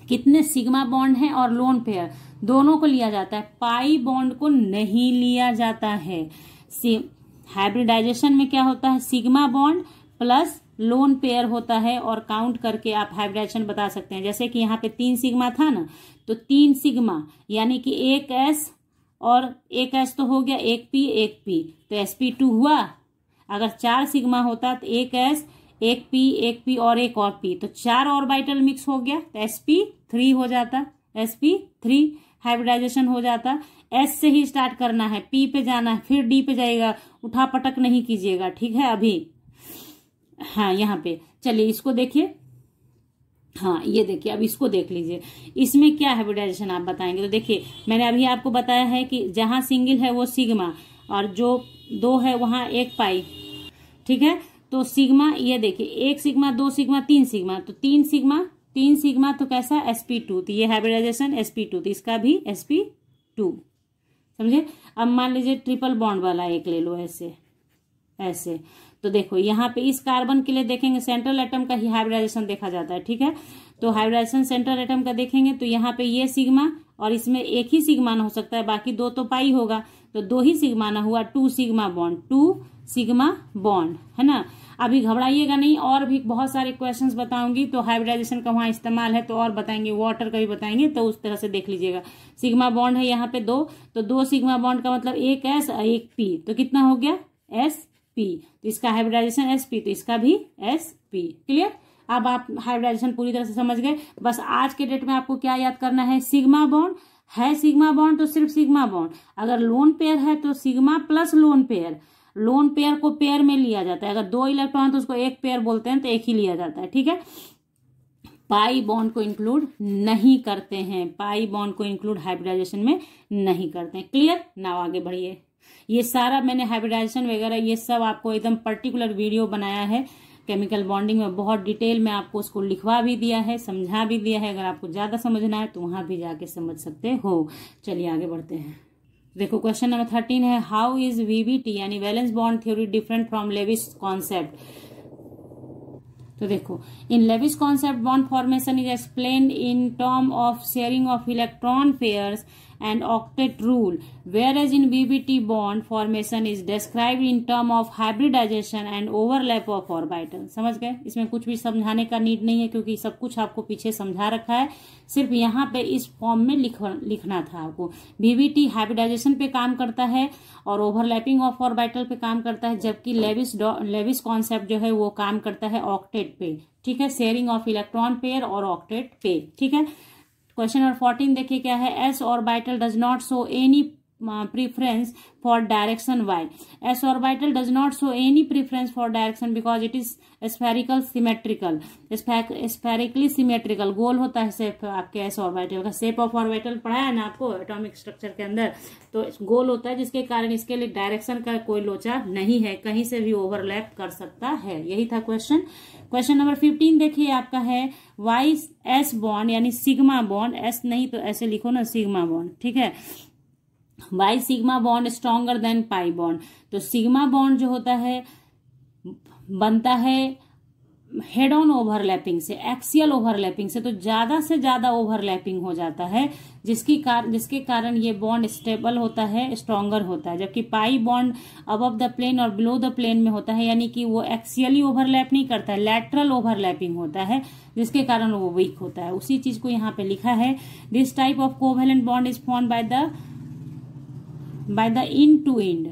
कितने सिग्मा बॉन्ड हैं और लोन पेयर दोनों को लिया जाता है पाई बॉन्ड को नहीं लिया जाता है हाइब्रिडाइजेशन में क्या होता है sigma bond plus lone pair होता है और काउंट करके आप हाइब्रिडाइजेशन बता सकते हैं जैसे कि यहाँ पे तीन सिग्मा था ना तो तीन सिग्मा यानी कि एक एस और एक एस तो हो गया एक पी एक पी तो एस पी टू हुआ अगर चार सिग्मा होता तो एक एस एक पी एक पी और एक और पी तो चार ऑर्बिटल मिक्स हो गया तो एस पी थ्री हो जाता एस पी थ्री हाइब्रिडाइजेशन हो जाता एस से ही स्टार्ट करना है पी पे जाना है फिर डी पे जाएगा उठा पटक नहीं कीजिएगा ठीक है अभी हाँ यहाँ पे चलिए इसको देखिए हाँ ये देखिए अब इसको देख लीजिए इसमें क्या हाइब्रिडाइजेशन आप बताएंगे तो देखिए मैंने अभी आपको बताया है कि जहां सिंगल है वो सिग्मा और जो दो है वहां एक पाई ठीक है तो सिग्मा ये देखिए एक सिग्मा दो सिग्मा तीन सिग्मा तो तीन सिग्मा तीन सिग्मा तो कैसा एसपी टू तो ये हाइब्रिडाइजेशन एसपी टू तो इसका भी एसपी टू समझे अब मान लीजिए ट्रिपल बॉन्ड वाला एक ले लो ऐसे ऐसे तो देखो यहाँ पे इस कार्बन के लिए देखेंगे सेंट्रल एटम का ही हाइब्रिडाइजेशन देखा जाता है ठीक है तो हाइब्रिडाइजेशन सेंट्रल एटम का देखेंगे तो यहाँ पे ये सिग्मा और इसमें एक ही ना हो सकता है बाकी दो तो पाई होगा तो दो ही ना हुआ two sigma bond two sigma bond है ना अभी घबराइएगा नहीं और भी बहुत सारे क्वेश्चंस बताऊंगी तो हाइब्रिडाइजेशन का वहां इस्तेमाल है तो और बताएंगे वाटर का भी बताएंगे तो उस तरह से देख लीजिएगा सिग्मा बॉन्ड है यहाँ पे दो तो दो सिग्मा बॉन्ड का मतलब एक एस एक पी तो कितना हो गया एस पी तो इसका हाइब्रिडाइजेशन एस पी तो इसका भी एस पी क्लियर अब आप हाइब्रिडाइजेशन पूरी तरह से समझ गए बस आज के डेट में आपको क्या याद करना है सिग्मा बॉन्ड है सिग्मा बॉन्ड तो सिर्फ सिग्मा बॉन्ड अगर लोन पेयर है तो sigma plus lone pair lone pair को पेयर में लिया जाता है अगर दो इलेक्ट्रॉन तो उसको एक पेयर बोलते हैं तो एक ही लिया जाता है ठीक है पाई बॉन्ड को इंक्लूड नहीं करते हैं पाई बॉन्ड को इंक्लूड हाइब्रिडाइजेशन में नहीं करते हैं क्लियर नाव आगे बढ़िए ये सारा मैंने हाइब्रिडाइजेशन वगैरह ये सब आपको एकदम पर्टिकुलर वीडियो बनाया है केमिकल बॉन्डिंग में बहुत डिटेल में आपको उसको लिखवा भी दिया है समझा भी दिया है अगर आपको ज़्यादा समझना है तो वहां भी जाके समझ सकते हो चलिए आगे बढ़ते हैं देखो क्वेश्चन नंबर थर्टीन है हाउ इज वीबीटी यानी valence bond theory different from Lewis concept तो देखो in Lewis concept bond formation is explain in term of sharing of electron pairs and octet rule whereas in BBT bond formation is described in term of hybridization and overlap of orbital समझ गए इसमें कुछ भी समझाने का नीड नहीं है क्योंकि सब कुछ आपको पीछे समझा रखा है सिर्फ यहाँ पे इस फॉर्म में लिख, लिखना था आपको बीबीटी हाइब्रिडाइजेशन पे काम करता है और ओवरलैपिंग ऑफ ऑर्बिटल पे काम करता है जबकि लेविस लेविस कॉन्सेप्ट जो है वो काम करता है ऑक्टेट पे ठीक है शेयरिंग ऑफ इलेक्ट्रॉन पेयर और ऑक्टेट पे ठीक है क्वेश्चन नंबर फोर्टीन देखिए क्या है s orbital does not show any Uh, preference for direction y s orbital does not show any preference for direction because it is spherical symmetrical spherically symmetrical गोल होता है सेफ आपके s orbital का shape of orbital पढ़ा है ना आपको atomic structure के अंदर तो गोल होता है जिसके कारण इसके लिए direction का कोई लोचा नहीं है कहीं से भी overlap कर सकता है यही था question question number फिफ्टीन देखिए आपका है y s bond यानी sigma bond s नहीं तो ऐसे लिखो ना sigma bond ठीक है why sigma bond stronger than pi bond तो सिग्मा बॉन्ड जो होता है बनता है हेड ऑन ओवरलैपिंग से एक्सियल ओवरलैपिंग से तो ज्यादा से ज्यादा ओवरलैपिंग हो जाता है जिसकी कार जिसके कारण ये बॉन्ड स्टेबल होता है स्ट्रॉन्गर होता है जबकि pi bond above the plane और बिलो द प्लेन में होता है यानी कि वो एक्सियली ओवरलैप नहीं करता है लेटरल ओवरलैपिंग होता है जिसके कारण वो वीक होता है उसी चीज को यहाँ पे लिखा है this type of covalent bond is form by the by the end to end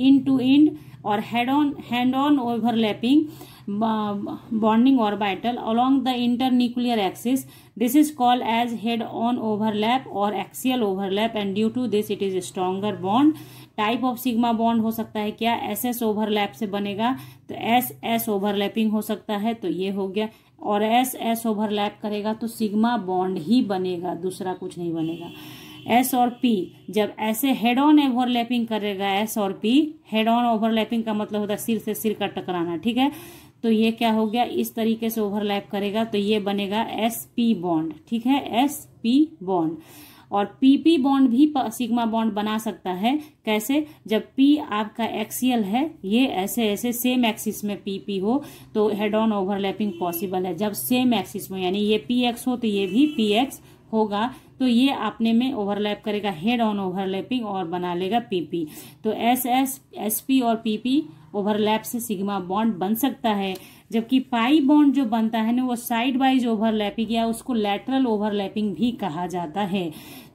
end to end और head on hand on overlapping bonding orbital along the internuclear axis this is called as head on overlap और axial overlap and due to this it is stronger bond type of sigma bond हो सकता है क्या एस एस ओवरलैप से बनेगा तो एस एस ओवरलैपिंग हो सकता है तो ये हो गया और एस एस ओवरलैप करेगा तो सिग्मा बॉन्ड ही बनेगा दूसरा कुछ नहीं बनेगा एस और पी जब ऐसे हेड ऑन ओवरलैपिंग करेगा एस और पी हेड ऑन ओवरलैपिंग का मतलब होता है सिर से सिर का टकराना ठीक है तो ये क्या हो गया इस तरीके से ओवरलैप करेगा तो ये बनेगा एस पी बॉन्ड ठीक है एस पी बॉन्ड और पीपी बॉन्ड भी सिग्मा बॉन्ड बना सकता है कैसे जब पी आपका एक्सियल है ये ऐसे ऐसे सेम एक्सिस में पीपी हो तो हेड ऑन ओवरलैपिंग पॉसिबल है जब सेम एक्सिस में यानी ये पी एक्स हो तो ये भी पी एक्स होगा तो ये आपने में ओवरलैप करेगा हेड ऑन ओवरलैपिंग और बना लेगा पीपी तो एस एस एस पी और पीपी ओवरलैप से सिग्मा बॉन्ड बन सकता है जबकि पाई बॉन्ड जो बनता है ना वो साइड वाइज ओवरलैपिंग या उसको लेटरल ओवरलैपिंग भी कहा जाता है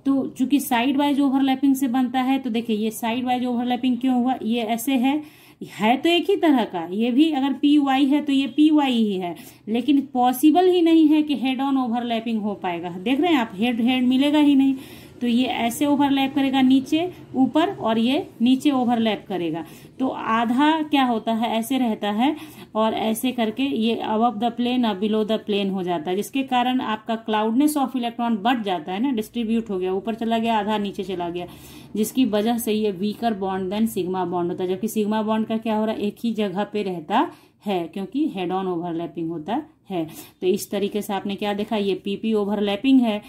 तो चूंकि साइड वाइज ओवरलैपिंग से बनता है तो देखिये ये साइड वाइज ओवरलैपिंग क्यों हुआ ये ऐसे है है तो एक ही तरह का ये भी अगर पी वाई है तो ये पी वाई ही है लेकिन पॉसिबल ही नहीं है कि हेड ऑन ओवरलैपिंग हो पाएगा देख रहे हैं आप हेड हेड मिलेगा ही नहीं तो ये ऐसे ओवरलैप करेगा नीचे ऊपर और ये नीचे ओवरलैप करेगा तो आधा क्या होता है ऐसे रहता है और ऐसे करके ये अब द प्लेन और बिलो द प्लेन हो जाता है जिसके कारण आपका क्लाउडनेस ऑफ इलेक्ट्रॉन बढ़ जाता है ना डिस्ट्रीब्यूट हो गया ऊपर चला गया आधा नीचे चला गया जिसकी वजह से ये weaker bond than sigma bond होता है जबकि सिग्मा बॉन्ड का क्या हो रहा है एक ही जगह पे रहता है क्योंकि हेड ऑन ओवरलैपिंग होता है तो इस तरीके से आपने क्या देखा ये पीपी ओवरलैपिंग है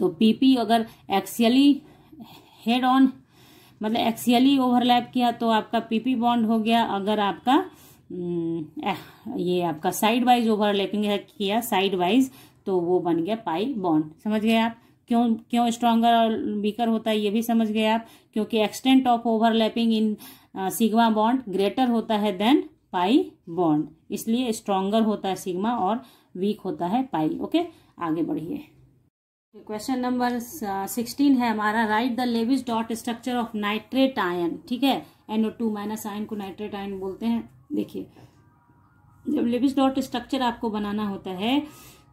तो पीपी अगर एक्सियली हेड ऑन मतलब एक्सियली ओवरलैप किया तो आपका पीपी बॉन्ड हो गया अगर आपका हम्म, ये आपका साइड वाइज ओवरलैपिंग किया साइड वाइज तो वो बन गया पाई बॉन्ड समझ गए आप क्यों क्यों स्ट्रॉन्गर और वीकर होता है ये भी समझ गए आप क्योंकि extent of overlapping in sigma bond greater होता है देन पाई बॉन्ड इसलिए स्ट्रॉन्गर होता है सिग्मा और वीक होता है पाई ओके आगे बढ़िए क्वेश्चन नंबर सिक्सटीन है हमारा write the Lewis dot structure of nitrate ion ठीक है एनओ टू माइनस आयन को नाइट्रेट आयन बोलते हैं देखिए जब लेविस डॉट स्ट्रक्चर आपको बनाना होता है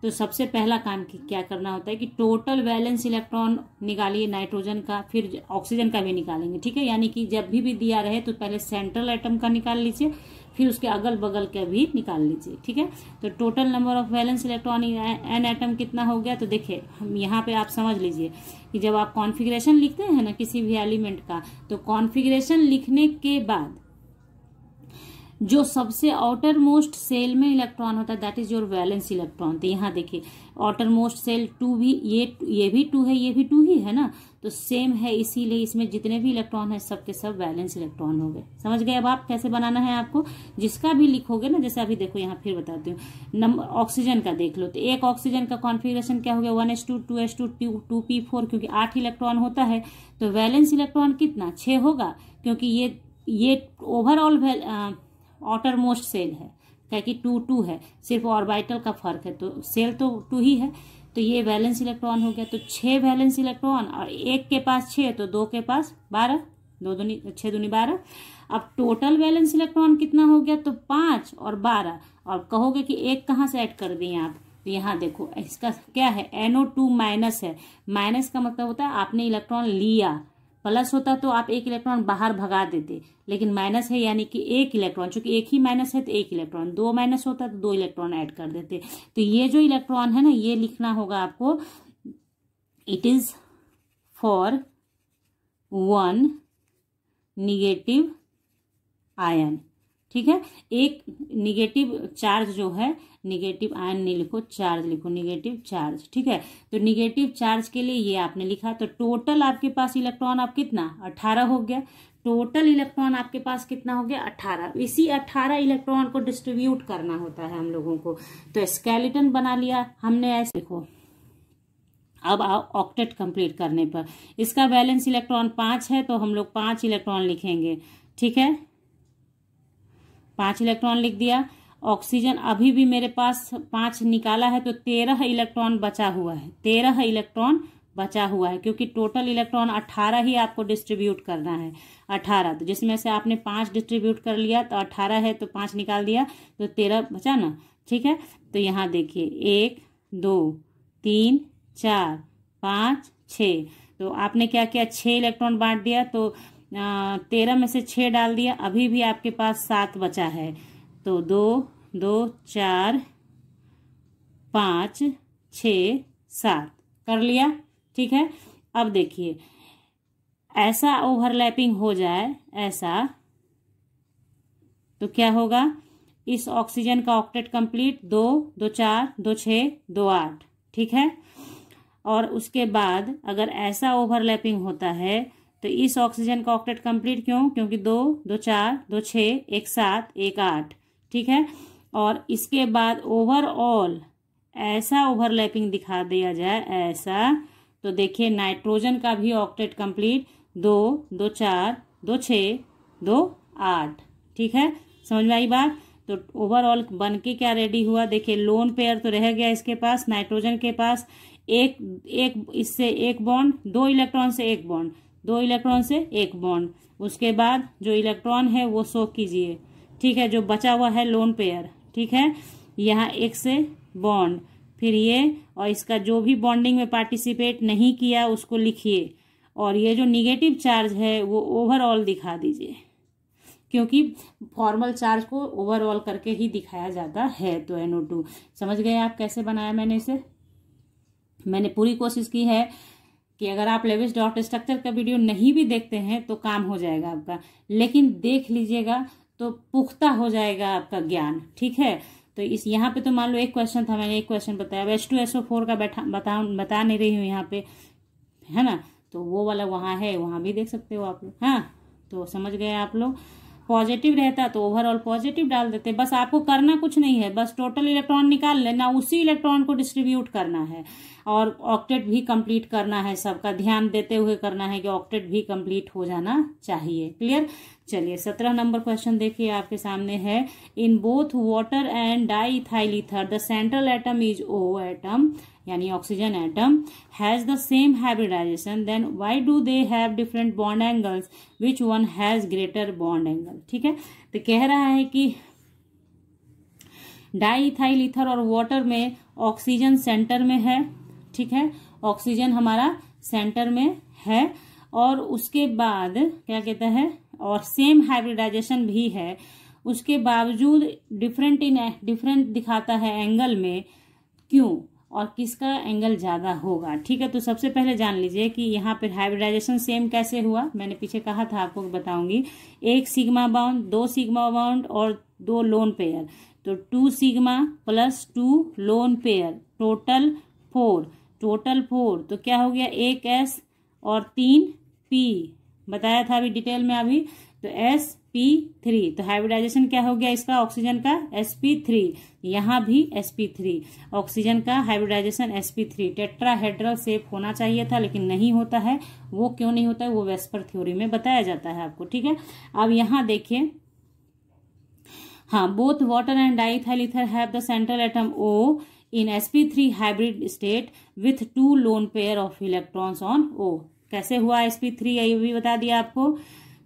तो सबसे पहला काम क्या करना होता है कि टोटल बैलेंस इलेक्ट्रॉन निकालिए नाइट्रोजन का फिर ऑक्सीजन का भी निकालेंगे ठीक है यानी कि जब भी भी दिया रहे तो पहले सेंट्रल आइटम का निकाल लीजिए फिर उसके अगल बगल के भी निकाल लीजिए ठीक है तो total number of valence electron N atom कितना हो गया तो देखिए हम यहाँ पे आप समझ लीजिए कि जब आप कॉन्फिग्रेशन लिखते हैं ना किसी भी एलिमेंट का तो कॉन्फिग्रेशन लिखने के बाद जो सबसे आउटर मोस्ट सेल में इलेक्ट्रॉन होता है that is your valence electron तो यहाँ देखिए आउटर मोस्ट सेल टू भी ये ये भी टू है ये भी टू ही है ना तो सेम है इसीलिए इसमें जितने भी इलेक्ट्रॉन है सब सब बैलेंस इलेक्ट्रॉन हो गए समझ गए अब आप कैसे बनाना है आपको जिसका भी लिखोगे ना जैसे अभी देखो यहाँ फिर बताती हूँ नंबर ऑक्सीजन का देख लो तो एक ऑक्सीजन का कॉन्फिग्रेशन क्या हो गया one s two two s two two two p four क्योंकि आठ इलेक्ट्रॉन होता है तो वैलेंस इलेक्ट्रॉन कितना छः होगा क्योंकि ये ये ओवरऑल ऑटर मोस्ट सेल है क्या कि टू टू है सिर्फ ऑर्बिटल का फर्क है तो सेल तो टू ही है तो ये वैलेंस इलेक्ट्रॉन हो गया तो छः वैलेंस इलेक्ट्रॉन और एक के पास छः तो दो के पास बारह दो दूनी छः दूनी बारह अब टोटल वैलेंस इलेक्ट्रॉन कितना हो गया तो पाँच और बारह और कहोगे कि एक कहाँ से ऐड कर दिए आप तो यहाँ देखो इसका क्या है एनओ टू माइनस है माइनस का मतलब होता है आपने इलेक्ट्रॉन लिया प्लस होता तो आप एक इलेक्ट्रॉन बाहर भगा देते लेकिन माइनस है यानी कि एक इलेक्ट्रॉन चूंकि एक ही माइनस है तो एक इलेक्ट्रॉन दो माइनस होता तो दो इलेक्ट्रॉन ऐड कर देते तो ये जो इलेक्ट्रॉन है ना ये लिखना होगा आपको it is for one negative ion ठीक है एक निगेटिव चार्ज जो है निगेटिव आयन नहीं लिखो चार्ज लिखो निगेटिव चार्ज ठीक है तो निगेटिव चार्ज के लिए ये आपने लिखा तो टोटल आपके पास इलेक्ट्रॉन आप कितना अठारह हो गया टोटल इलेक्ट्रॉन आपके पास कितना हो गया अट्ठारह इसी अट्ठारह इलेक्ट्रॉन को डिस्ट्रीब्यूट करना होता है हम लोगों को तो स्केलेटन बना लिया हमने ऐसे देखो अब ऑक्टेट कंप्लीट करने पर इसका बैलेंस इलेक्ट्रॉन पांच है तो हम लोग पांच इलेक्ट्रॉन लिखेंगे ठीक है पांच इलेक्ट्रॉन लिख दिया ऑक्सीजन अभी भी मेरे पास पांच निकाला है तो तेरह इलेक्ट्रॉन बचा हुआ है तेरह इलेक्ट्रॉन बचा हुआ है क्योंकि टोटल इलेक्ट्रॉन अट्ठारह ही आपको डिस्ट्रीब्यूट करना है अठारह तो जिसमें से आपने पांच डिस्ट्रीब्यूट कर लिया तो अट्ठारह है तो पांच निकाल दिया तो तेरह बचा ना ठीक है तो यहाँ देखिए एक दो तीन चार पाँच छ तो आपने क्या किया छः इलेक्ट्रॉन बांट दिया तो तेरह में से छः डाल दिया अभी भी आपके पास सात बचा है तो दो दो चार पाँच छ सात कर लिया ठीक है अब देखिए ऐसा ओवरलैपिंग हो जाए ऐसा तो क्या होगा इस ऑक्सीजन का ऑक्टेट कंप्लीट दो दो चार दो छ दो आठ ठीक है और उसके बाद अगर ऐसा ओवरलैपिंग होता है तो इस ऑक्सीजन का ऑक्टेट कंप्लीट क्यों क्योंकि दो दो चार दो छ एक सात एक आठ ठीक है और इसके बाद ओवरऑल ऐसा ओवरलैपिंग दिखा दिया जाए ऐसा तो देखिए नाइट्रोजन का भी ऑक्टेट कंप्लीट दो दो चार दो छ दो आठ ठीक है समझ में आई बात तो ओवरऑल बन के क्या रेडी हुआ देखिए लोन पेयर तो रह गया इसके पास नाइट्रोजन के पास एक एक इससे एक बॉन्ड दो इलेक्ट्रॉन से एक बॉन्ड दो इलेक्ट्रॉन से एक बॉन्ड उसके बाद जो इलेक्ट्रॉन है वो सो कीजिए ठीक है जो बचा हुआ है लोन पेयर ठीक है यहाँ एक से बॉन्ड फिर ये और इसका जो भी बॉन्डिंग में पार्टिसिपेट नहीं किया उसको लिखिए और ये जो निगेटिव चार्ज है वो ओवरऑल दिखा दीजिए क्योंकि फॉर्मल चार्ज को ओवरऑल करके ही दिखाया जाता है तो एनो टू समझ गए आप कैसे बनाया मैंने इसे मैंने पूरी कोशिश की है कि अगर आप लेविस डॉट स्ट्रक्चर का वीडियो नहीं भी देखते हैं तो काम हो जाएगा आपका लेकिन देख लीजिएगा तो पुख्ता हो जाएगा आपका ज्ञान ठीक है तो इस यहाँ पे तो मान लो एक क्वेश्चन था मैंने एक क्वेश्चन बताया एस टू एसओ फोर का बैठा बता बता नहीं रही हूँ यहाँ पे है ना तो वो वाला वहाँ है वहाँ भी देख सकते हो आप लोग हाँ तो समझ गए आप लोग पॉजिटिव रहता तो ओवरऑल पॉजिटिव डाल देते बस आपको करना कुछ नहीं है बस टोटल इलेक्ट्रॉन निकाल लेना उसी इलेक्ट्रॉन को डिस्ट्रीब्यूट करना है और ऑक्टेट भी कंप्लीट करना है सबका ध्यान देते हुए करना है कि ऑक्टेट भी कंप्लीट हो जाना चाहिए क्लियर चलिए सत्रह नंबर क्वेश्चन देखिए आपके सामने है in both water and diethyl the central atom is O atom यानी oxygen atom has the same hybridization then why do they have different bond angles which one has greater bond angle ठीक है तो कह रहा है कि डाईथाइल इथर और वाटर में ऑक्सीजन सेंटर में है ठीक है ऑक्सीजन हमारा सेंटर में है और उसके बाद क्या कहता है और सेम हाइब्रिडाइजेशन भी है उसके बावजूद डिफरेंट इन डिफरेंट दिखाता है एंगल में क्यों और किसका एंगल ज़्यादा होगा ठीक है तो सबसे पहले जान लीजिए कि यहाँ पर हाइब्रिडाइजेशन सेम कैसे हुआ मैंने पीछे कहा था आपको बताऊंगी एक सिग्मा बाउंड दो सिग्मा बाउंड और दो लोन पेयर तो two sigma plus two lone pair total four total four तो क्या हो गया एक एस और तीन पी बताया था अभी डिटेल में अभी तो एस पी थ्री तो हाइब्रिडाइजेशन क्या हो गया इसका ऑक्सीजन का एस पी थ्री यहाँ भी एस पी थ्री ऑक्सीजन का hybridization s p three tetrahedral shape होना चाहिए था लेकिन नहीं होता है वो क्यों नहीं होता है वो वेस्पर थ्योरी में बताया जाता है आपको ठीक है अब यहाँ देखिए हाँ both water and diethyl ether have the central atom O in sp3 hybrid state with two lone pair of electrons on O कैसे हुआ sp3 ये भी बता दिया आपको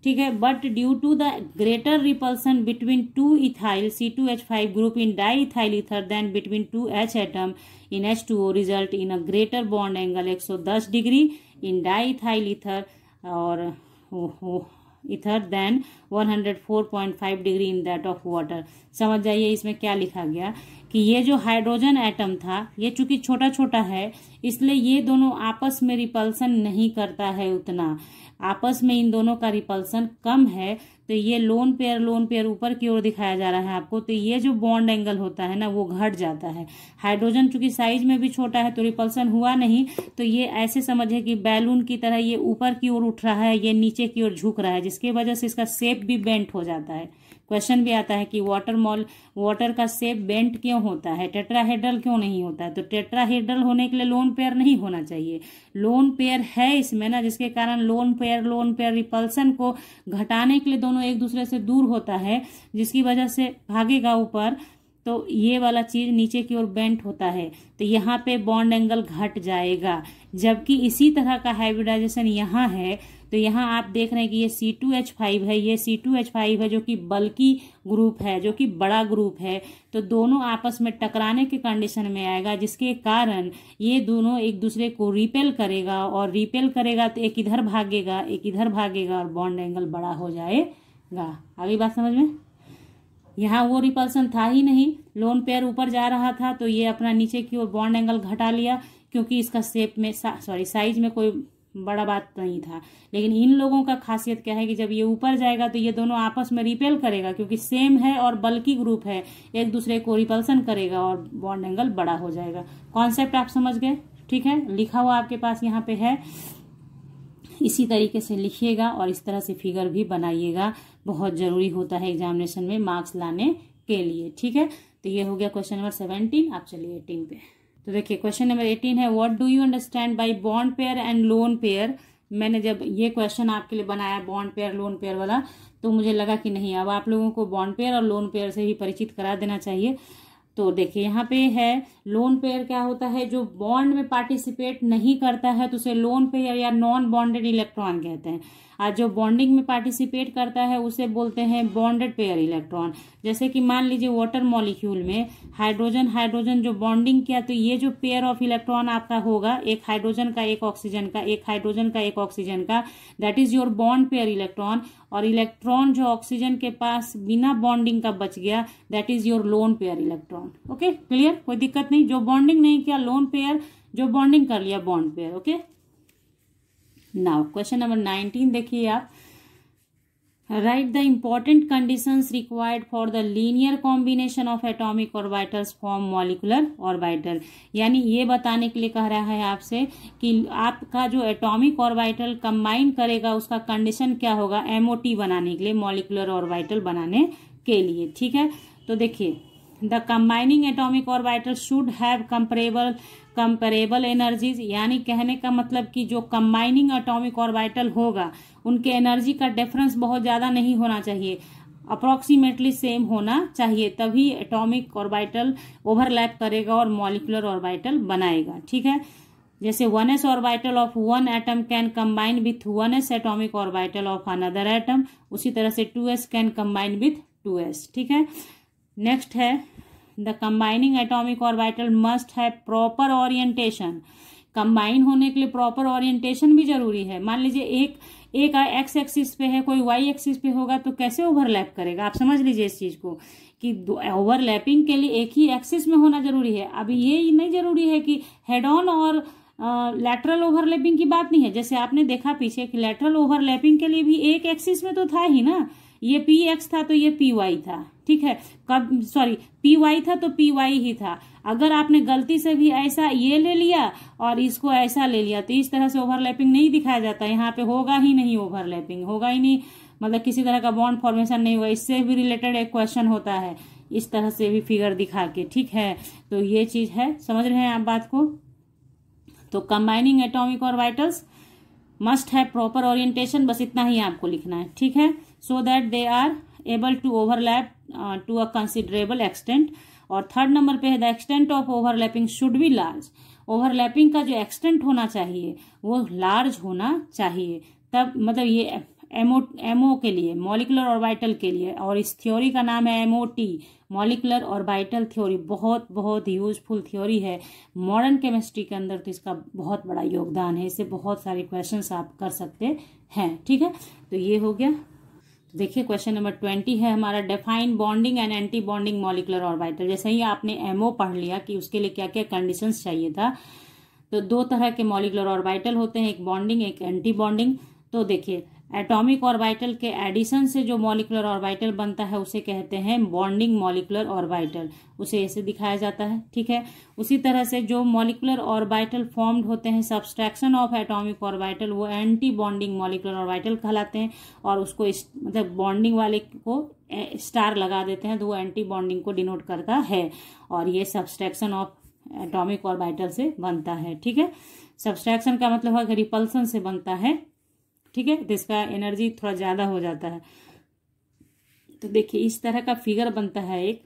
ठीक है but due to the greater repulsion between two ethyl C two H five group in diethyl ether than between two H atom in H two O result in a greater bond angle एक सौ दस degree in diethyl ether और ether than 104.5 degree in that of water समझ जाइए इसमें क्या लिखा गया कि ये जो हाइड्रोजन एटम था ये चूंकि छोटा छोटा है इसलिए ये दोनों आपस में रिपल्सन नहीं करता है उतना आपस में इन दोनों का रिपल्सन कम है तो ये लोन पेयर लोन पेयर ऊपर की ओर दिखाया जा रहा है आपको तो ये जो बॉन्ड एंगल होता है ना वो घट जाता है हाइड्रोजन चूंकि साइज में भी छोटा है तो रिपल्सन हुआ नहीं तो ये ऐसे समझे कि बैलून की तरह ये ऊपर की ओर उठ रहा है ये नीचे की ओर झुक रहा है जिसकी वजह से इसका सेप शेप भी बेंट हो जाता है क्वेश्चन भी आता है कि वाटर मॉल वाटर का शेप बेंट क्यों होता है टेट्राहेड्रल क्यों नहीं होता है तो टेट्राहेड्रल होने के लिए लोन पेयर नहीं होना चाहिए लोन पेयर है इसमें ना जिसके कारण lone pair lone pair repulsion को घटाने के लिए दोनों एक दूसरे से दूर होता है जिसकी वजह से भागेगा ऊपर तो ये वाला चीज नीचे की ओर बेंट होता है तो यहाँ पे बॉन्ड एंगल घट जाएगा जबकि इसी तरह का हाइब्रिडाइजेशन यहाँ है तो यहाँ आप देख रहे हैं कि ये सी टू एच फाइव है ये सी टू एच फाइव है जो कि बल्कि ग्रुप है जो कि बड़ा ग्रुप है तो दोनों आपस में टकराने के कंडीशन में आएगा जिसके कारण ये दोनों एक दूसरे को रिपेल करेगा और रिपेल करेगा तो एक इधर भागेगा एक इधर भागेगा और बॉन्ड एंगल बड़ा हो जाएगा आगे बात समझ में यहाँ वो रिपल्सन था ही नहीं लोन पेयर ऊपर जा रहा था तो ये अपना नीचे की ओर बॉन्ड एंगल घटा लिया क्योंकि इसका शेप में सॉरी सा, साइज में कोई बड़ा बात तो नहीं था लेकिन इन लोगों का खासियत क्या है कि जब ये ऊपर जाएगा तो ये दोनों आपस में रिपेल करेगा क्योंकि सेम है और बल्कि ग्रुप है एक दूसरे को रिपल्सन करेगा और बॉन्ड एंगल बड़ा हो जाएगा कॉन्सेप्ट आप समझ गए ठीक है लिखा हुआ आपके पास यहाँ पे है इसी तरीके से लिखिएगा और इस तरह से फिगर भी बनाइएगा बहुत ज़रूरी होता है एग्जामिनेशन में मार्क्स लाने के लिए ठीक है तो ये हो गया क्वेश्चन नंबर सेवनटीन आप चलिए एटीन पे तो देखिए क्वेश्चन नंबर एटीन है what do you understand by bond pair and lone pair मैंने जब ये क्वेश्चन आपके लिए बनाया बॉन्ड पेयर लोन पेयर वाला तो मुझे लगा कि नहीं अब आप लोगों को बॉन्ड पेयर और लोन पेयर से ही परिचित करा देना चाहिए तो देखिए यहाँ पे है लोन पेयर क्या होता है जो बॉन्ड में पार्टिसिपेट नहीं करता है तो उसे लोन पेयर या नॉन बॉन्डेड इलेक्ट्रॉन कहते हैं और जो बॉन्डिंग में पार्टिसिपेट करता है उसे बोलते हैं बॉन्डेड पेयर इलेक्ट्रॉन जैसे कि मान लीजिए वाटर मॉलिक्यूल में हाइड्रोजन हाइड्रोजन जो बॉन्डिंग किया तो ये जो पेयर ऑफ इलेक्ट्रॉन आपका होगा एक हाइड्रोजन का एक ऑक्सीजन का एक हाइड्रोजन का एक ऑक्सीजन का that is your bond pair electron और इलेक्ट्रॉन जो ऑक्सीजन के पास बिना बॉन्डिंग का बच गया that is your lone pair electron okay clear कोई दिक्कत नहीं जो बॉन्डिंग नहीं किया लोन पेयर जो बॉन्डिंग कर लिया bond pair okay now question number nineteen देखिए आप write the important conditions required for the linear combination of atomic orbitals form molecular orbital यानी ये बताने के लिए कह रहा है आपसे कि आपका जो एटॉमिक ऑर्बिटल कंबाइन करेगा उसका कंडीशन क्या होगा एमओटी बनाने के लिए मॉलिकुलर ऑर्बिटल बनाने के लिए ठीक है तो देखिए द कंबाइनिंग और orbital should have comparable comparable energies यानी कहने का मतलब कि जो कंबाइनिंग अटोमिक ऑर्बिटल होगा उनके एनर्जी का डिफरेंस बहुत ज़्यादा नहीं होना चाहिए अप्रॉक्सीमेटली सेम होना चाहिए तभी एटॉमिक ऑर्बिटल ओवरलैप करेगा और मॉलिकुलर ऑर्बिटल बनाएगा ठीक है जैसे one s orbital of one atom can combine with one s और ऑर्बिटल ऑफ अनदर एटम उसी तरह से two s can combine with two s ठीक है नेक्स्ट है the combining atomic orbital must है प्रॉपर ओरिएंटेशन कंबाइन होने के लिए प्रॉपर ओरिएंटेशन भी जरूरी है मान लीजिए एक एक एक्स एक्सिस पे है कोई वाई एक्सिस पे होगा तो कैसे ओवरलैप करेगा आप समझ लीजिए इस चीज को कि ओवरलैपिंग के लिए एक ही एक्सिस में होना जरूरी है अब ये नहीं जरूरी है कि हेड ऑन और लेटरल ओवरलैपिंग की बात नहीं है जैसे आपने देखा पीछे कि लेटरल ओवरलैपिंग के लिए भी एक एक्सिस में तो था ही ना ये पी एक्स था तो ये पी वाई था ठीक है कब सॉरी पी वाई था तो पी वाई ही था अगर आपने गलती से भी ऐसा ये ले लिया और इसको ऐसा ले लिया तो इस तरह से ओवरलैपिंग नहीं दिखाया जाता यहाँ पे होगा ही नहीं ओवरलैपिंग होगा ही नहीं मतलब किसी तरह का बॉन्ड फॉर्मेशन नहीं हुआ इससे भी रिलेटेड एक क्वेश्चन होता है इस तरह से भी फिगर दिखा के ठीक है तो ये चीज है समझ रहे हैं आप बात को तो combining atomic orbitals must है प्रॉपर ओरिएंटेशन बस इतना ही आपको लिखना है ठीक है so that they are able to overlap uh, to a considerable extent और थर्ड नंबर पे है the extent of overlapping should be large overlapping का जो एक्सटेंट होना चाहिए वो लार्ज होना चाहिए तब मतलब ये एमओ एमओ के लिए मॉलिकुलर और वाइटल के लिए और इस थ्योरी का नाम है MO T molecular orbital theory बहुत बहुत यूजफुल थ्योरी है मॉडर्न केमिस्ट्री के अंदर तो इसका बहुत बड़ा योगदान है इससे बहुत सारे क्वेश्चंस आप कर सकते हैं ठीक है तो ये हो गया देखिए क्वेश्चन नंबर ट्वेंटी है हमारा define bonding and anti bonding molecular orbital जैसे ही आपने एमओ पढ़ लिया कि उसके लिए क्या क्या कंडीशंस चाहिए था तो दो तरह के मॉलिकुलर ऑर्बिटल होते हैं एक बॉन्डिंग एक एंटी बॉन्डिंग तो देखिए एटॉमिक ऑर्बिटल के एडिशन से जो मॉलिकुलर ऑर्बिटल बनता है उसे कहते हैं बॉन्डिंग मॉलिकुलर ऑर्बिटल उसे ऐसे दिखाया जाता है ठीक है उसी तरह से जो मॉलिकुलर ऑर्बिटल फॉर्म्ड होते हैं सब्सट्रैक्शन ऑफ एटॉमिक ऑर्बिटल वो एंटी बॉन्डिंग मॉलिकुलर ऑर्बिटल कहलाते हैं और उसको मतलब बॉन्डिंग वाले को स्टार लगा देते हैं तो वो एंटी बॉन्डिंग को डिनोट करता है और ये सब्सट्रैक्शन ऑफ एटॉमिक ऑर्बिटल से बनता है ठीक है सब्सट्रैक्शन का मतलब है रिपल्सन से बनता है ठीक है तो इसका एनर्जी थोड़ा ज़्यादा हो जाता है तो देखिए इस तरह का फिगर बनता है एक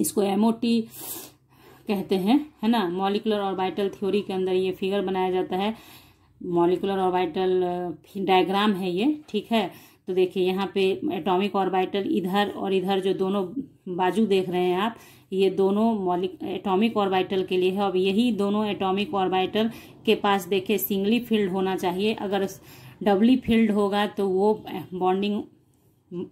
इसको एमओटी कहते हैं है ना मॉलिकुलर वाइटल थ्योरी के अंदर ये फिगर बनाया जाता है मॉलिकुलर वाइटल डायग्राम है ये ठीक है तो देखिए यहाँ पे एटॉमिक वाइटल इधर और इधर जो दोनों बाजू देख रहे हैं आप ये दोनों मॉलिक एटॉमिक वाइटल के लिए है अब यही दोनों एटॉमिक वाइटल के पास देखे सिंगली फील्ड होना चाहिए अगर डबली फील्ड होगा तो वो बॉन्डिंग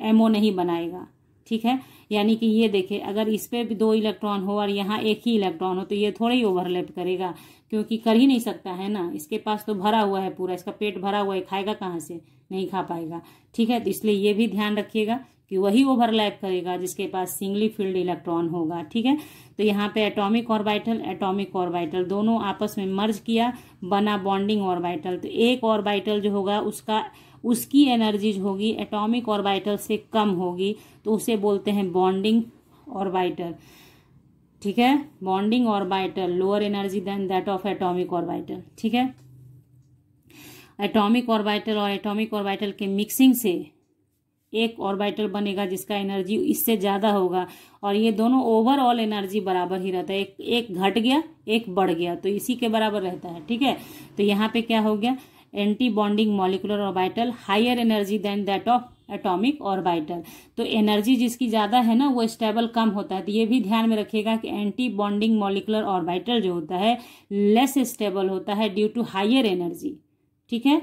एमओ नहीं बनाएगा ठीक है यानी कि ये देखे अगर इस पर दो इलेक्ट्रॉन हो और यहाँ एक ही इलेक्ट्रॉन हो तो ये थोड़ा ही ओवरलैप करेगा क्योंकि कर ही नहीं सकता है ना इसके पास तो भरा हुआ है पूरा इसका पेट भरा हुआ है खाएगा कहाँ से नहीं खा पाएगा ठीक है तो इसलिए ये भी ध्यान रखिएगा कि वही ओवरलैप करेगा जिसके पास सिंगली फील्ड इलेक्ट्रॉन होगा ठीक है तो यहाँ पे एटॉमिक ऑर्बिटल एटॉमिक ऑर्बिटल दोनों आपस में मर्ज किया बना बॉन्डिंग ऑर्बिटल तो एक ऑर्बिटल जो होगा उसका उसकी एनर्जी जो होगी एटॉमिक ऑर्बिटल से कम होगी तो उसे बोलते हैं बॉन्डिंग ऑर्बिटल ठीक है bonding orbital lower energy than that of atomic orbital ठीक है एटॉमिक ऑर्बिटल और एटॉमिक ऑर्बिटल के मिक्सिंग से एक ऑर्बिटल बनेगा जिसका एनर्जी इससे ज़्यादा होगा और ये दोनों ओवरऑल एनर्जी बराबर ही रहता है एक एक घट गया एक बढ़ गया तो इसी के बराबर रहता है ठीक है तो यहाँ पे क्या हो गया anti bonding molecular orbital higher energy than that of atomic orbital तो एनर्जी जिसकी ज़्यादा है ना वो स्टेबल कम होता है तो ये भी ध्यान में रखिएगा कि एंटी बॉन्डिंग मॉलिकुलर ऑर्बिटल जो होता है लेस स्टेबल होता है ड्यू टू हायर एनर्जी ठीक है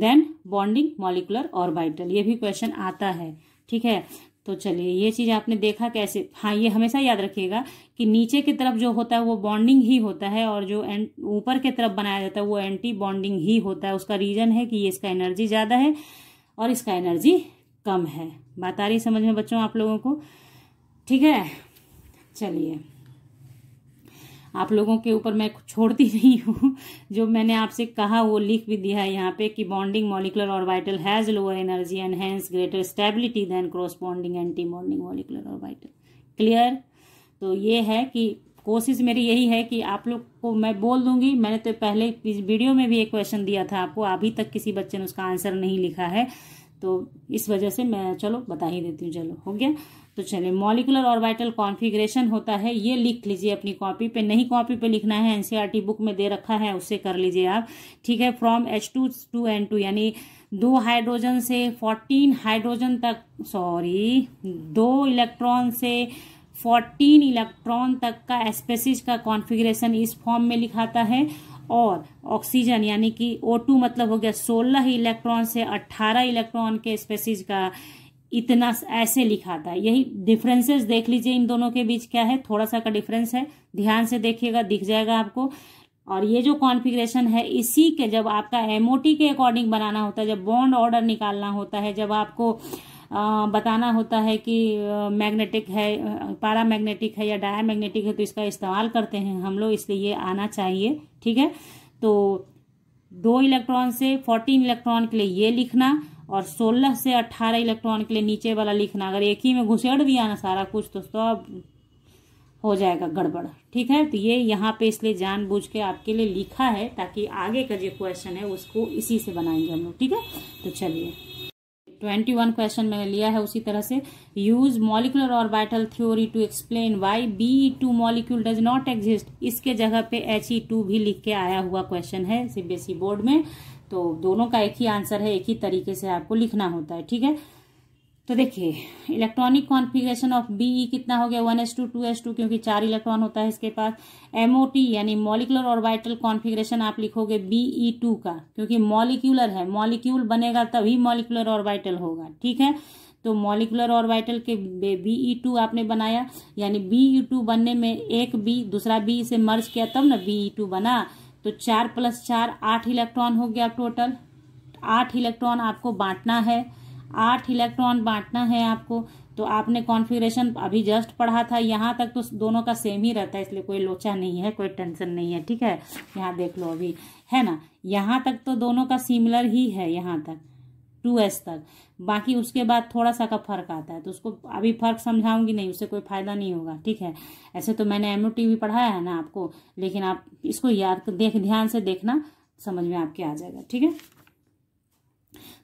देन बॉन्डिंग मॉलिकुलर ऑर्बिटल ये भी क्वेश्चन आता है ठीक है तो चलिए ये चीज आपने देखा कैसे हाँ ये हमेशा याद रखिएगा कि नीचे की तरफ जो होता है वो बॉन्डिंग ही होता है और जो ऊपर की तरफ बनाया जाता है वो एंटी बॉन्डिंग ही होता है उसका रीजन है कि ये इसका एनर्जी ज़्यादा है और इसका एनर्जी कम है बात आ रही समझ में बच्चों आप लोगों को ठीक है चलिए आप लोगों के ऊपर मैं छोड़ती नहीं हूँ जो मैंने आपसे कहा वो लिख भी दिया है यहाँ पे कि bonding molecular orbital has lower energy and hence greater stability than bonding anti bonding molecular orbital clear तो ये है कि कोशिश मेरी यही है कि आप लोग को मैं बोल दूंगी मैंने तो पहले वीडियो में भी एक क्वेश्चन दिया था आपको अभी तक किसी बच्चे ने उसका आंसर नहीं लिखा है तो इस वजह से मैं चलो बता ही देती हूँ चलो हो गया तो चलिए मॉलिकुलर ऑर्बिटल कॉन्फिग्रेशन होता है ये लिख लीजिए अपनी कॉपी पे नहीं कॉपी पे लिखना है एनसीईआरटी बुक e में दे रखा है उससे कर लीजिए आप ठीक है from H two to N two यानी दो हाइड्रोजन से फोर्टीन हाइड्रोजन तक सॉरी दो इलेक्ट्रॉन से फोर्टीन इलेक्ट्रॉन तक का स्पेसिस का कॉन्फिग्रेशन इस फॉर्म में लिखाता है और ऑक्सीजन यानी कि O2 मतलब हो गया 16 इलेक्ट्रॉन से 18 इलेक्ट्रॉन के स्पेसिस का इतना ऐसे लिखा था यही डिफरेंसेस देख लीजिए इन दोनों के बीच क्या है थोड़ा सा का डिफरेंस है ध्यान से देखिएगा दिख जाएगा आपको और ये जो कॉन्फ़िगरेशन है इसी के जब आपका एमओटी के अकॉर्डिंग बनाना होता है जब बॉन्ड ऑर्डर निकालना होता है जब आपको आ, बताना होता है कि मैग्नेटिक है पारा मैग्नेटिक है या डाया मैग्नेटिक है तो इसका इस्तेमाल करते हैं हम लोग इसलिए ये आना चाहिए ठीक है तो दो इलेक्ट्रॉन से फोर्टीन इलेक्ट्रॉन के लिए ये लिखना और 16 से 18 इलेक्ट्रॉन के लिए नीचे वाला लिखना अगर एक ही में घुसेड़ भी आना सारा कुछ तो सब हो जाएगा गड़बड़ ठीक है तो ये यहाँ पे इसलिए जानबूझ के आपके लिए लिखा है ताकि आगे का जो क्वेश्चन है उसको इसी से बनाएंगे हम लोग ठीक है तो चलिए ट्वेंटी वन क्वेश्चन मैंने लिया है उसी तरह से use molecular orbital theory to explain why B two molecule does not exist इसके जगह पे एच ई टू भी लिख के आया हुआ क्वेश्चन है सीबीएसई बोर्ड में तो दोनों का एक ही आंसर है एक ही तरीके से आपको लिखना होता है ठीक है तो देखिए इलेक्ट्रॉनिक कॉन्फिग्रेशन ऑफ बीई कितना हो गया one s two two s two क्योंकि चार इलेक्ट्रॉन होता है इसके पास एमओटी यानी मॉलिकुलर वाइटल कॉन्फिगरेशन आप लिखोगे बीई टू e का क्योंकि मॉलिक्यूलर है मॉलिक्यूल बनेगा तभी मॉलिकुलर वाइटल होगा ठीक है तो मॉलिकुलर वाइटल के बीई टू e आपने बनाया यानी बीई टू e बनने में एक बी दूसरा बी से मर्ज किया तब ना बीई टू बना तो चार प्लस चार आठ इलेक्ट्रॉन हो गया टोटल आठ इलेक्ट्रॉन आपको बांटना है आठ इलेक्ट्रॉन बांटना है आपको तो आपने कॉन्फ़िगरेशन अभी जस्ट पढ़ा था यहाँ तक तो दोनों का सेम ही रहता है इसलिए कोई लोचा नहीं है कोई टेंशन नहीं है ठीक है यहाँ देख लो अभी है ना यहाँ तक तो दोनों का सिमिलर ही है यहाँ तक टू एस तक बाकी उसके बाद थोड़ा सा का फर्क आता है तो उसको अभी फर्क समझाऊंगी नहीं उससे कोई फ़ायदा नहीं होगा ठीक है ऐसे तो मैंने एम टी पढ़ाया है ना आपको लेकिन आप इसको याद तो देख ध्यान से देखना समझ में आपके आ जाएगा ठीक है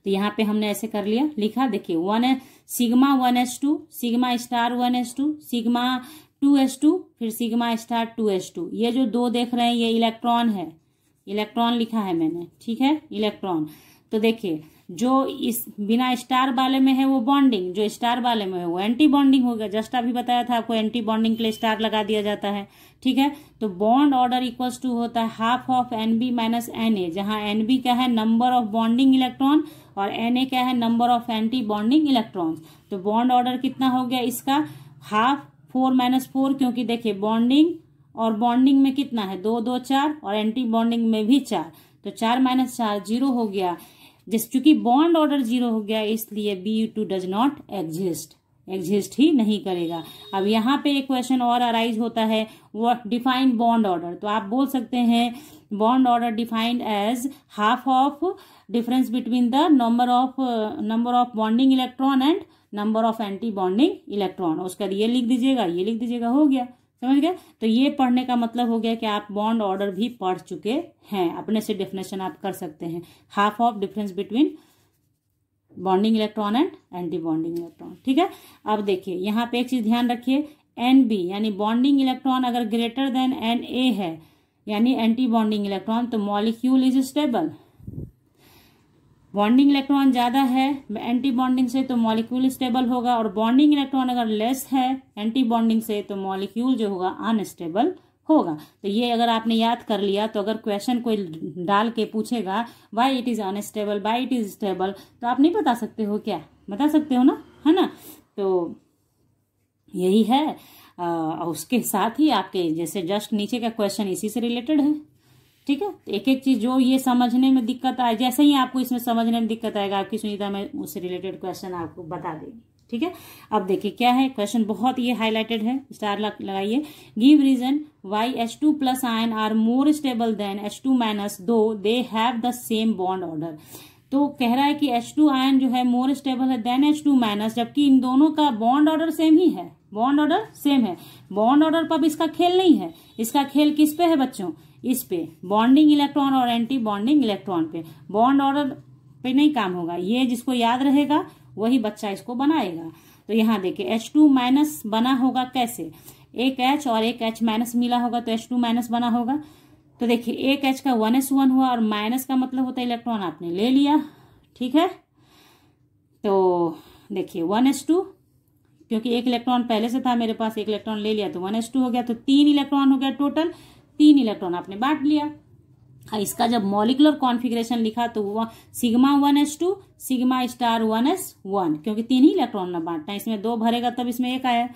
तो यहाँ पे हमने ऐसे कर लिया लिखा देखिए वन है sigma one s two sigma star one s two sigma two s two फिर sigma star two s two ये जो दो देख रहे हैं ये इलेक्ट्रॉन है इलेक्ट्रॉन लिखा है मैंने ठीक है इलेक्ट्रॉन तो देखिए जो इस बिना स्टार वाले में है वो बॉन्डिंग जो स्टार वाले में है वो एंटी बॉन्डिंग हो गया जस्ट अभी बताया था आपको एंटी बॉन्डिंग के लिए स्टार लगा दिया जाता है ठीक है तो बॉन्ड ऑर्डर इक्वल्स टू होता है half of N B minus N A जहां एन बी क्या है नंबर ऑफ बॉन्डिंग इलेक्ट्रॉन और एन ए क्या है number of anti bonding electron तो बॉन्ड ऑर्डर कितना हो गया इसका हाफ फोर माइनस फोर क्योंकि देखिये बॉन्डिंग और बॉन्डिंग में कितना है दो दो चार और एंटी बॉन्डिंग में भी चार तो चार माइनस चार जीरो हो गया जिस चूंकि बॉन्ड ऑर्डर जीरो हो गया इसलिए B two does not exist exist ही नहीं करेगा अब यहाँ पे एक क्वेश्चन और अराइज होता है वॉट डिफाइंड बॉन्ड ऑर्डर तो आप बोल सकते हैं bond order defined as half of difference between the number of number of bonding electron and number of anti bonding electron उसका ये लिख दीजिएगा ये लिख दीजिएगा हो गया समझ गए तो ये पढ़ने का मतलब हो गया कि आप बॉन्ड ऑर्डर भी पढ़ चुके हैं अपने से डेफिनेशन आप कर सकते हैं half of difference between bonding electron and anti bonding electron ठीक है अब देखिए यहाँ पे एक चीज ध्यान रखिए एन बी यानी बॉन्डिंग इलेक्ट्रॉन अगर ग्रेटर देन एन ए है यानी एंटी बॉन्डिंग इलेक्ट्रॉन तो molecule is stable bonding electron ज़्यादा है एंटी बॉन्डिंग से तो मॉलिक्यूल स्टेबल होगा और बॉन्डिंग इलेक्ट्रॉन अगर लेस है एंटी बॉन्डिंग से तो मॉलिक्यूल जो होगा अनस्टेबल होगा तो ये अगर आपने याद कर लिया तो अगर क्वेश्चन कोई डाल के पूछेगा why it is unstable why it is stable तो आप नहीं बता सकते हो क्या बता सकते हो ना है ना तो यही है आ, उसके साथ ही आपके जैसे जस्ट नीचे का क्वेश्चन इसी से रिलेटेड है ठीक है एक एक चीज जो ये समझने में दिक्कत आए जैसे ही आपको इसमें समझने में दिक्कत आएगा आपकी सुनीता में उससे रिलेटेड क्वेश्चन आपको बता देगी ठीक है अब देखिए क्या है क्वेश्चन बहुत ये हाईलाइटेड है स्टार लगाइए give reason why H two plus ion are more stable than H two minus though they have the same bond order तो कह रहा है कि एच टू आयन जो है मोर स्टेबल है देन एच टू माइनस जबकि इन दोनों का बॉन्ड ऑर्डर सेम ही है बॉन्ड ऑर्डर सेम है बॉन्ड ऑर्डर पर इसका खेल नहीं है इसका खेल किस पे है बच्चों इस पे बॉन्डिंग इलेक्ट्रॉन और एंटी बॉन्डिंग इलेक्ट्रॉन पे बॉन्ड ऑर्डर पे नहीं काम होगा ये जिसको याद रहेगा वही बच्चा इसको बनाएगा तो यहाँ देखिए एच टू माइनस बना होगा कैसे एक एच और एक एच माइनस मिला होगा तो एच टू माइनस बना होगा तो देखिए एक एच का वन एस वन हुआ और माइनस का मतलब होता है इलेक्ट्रॉन आपने ले लिया ठीक है तो देखिए वन एस टू क्योंकि एक इलेक्ट्रॉन पहले से था मेरे पास एक इलेक्ट्रॉन ले लिया तो वन एस टू हो गया तो तीन इलेक्ट्रॉन हो गया टोटल तीन इलेक्ट्रॉन आपने बांट लिया इसका जब मॉलिकुलर कॉन्फिग्रेशन लिखा तो वह sigma one s two sigma star one S one क्योंकि तीन ही इलेक्ट्रॉन ना बांटना है इसमें दो भरेगा तब इसमें एक आया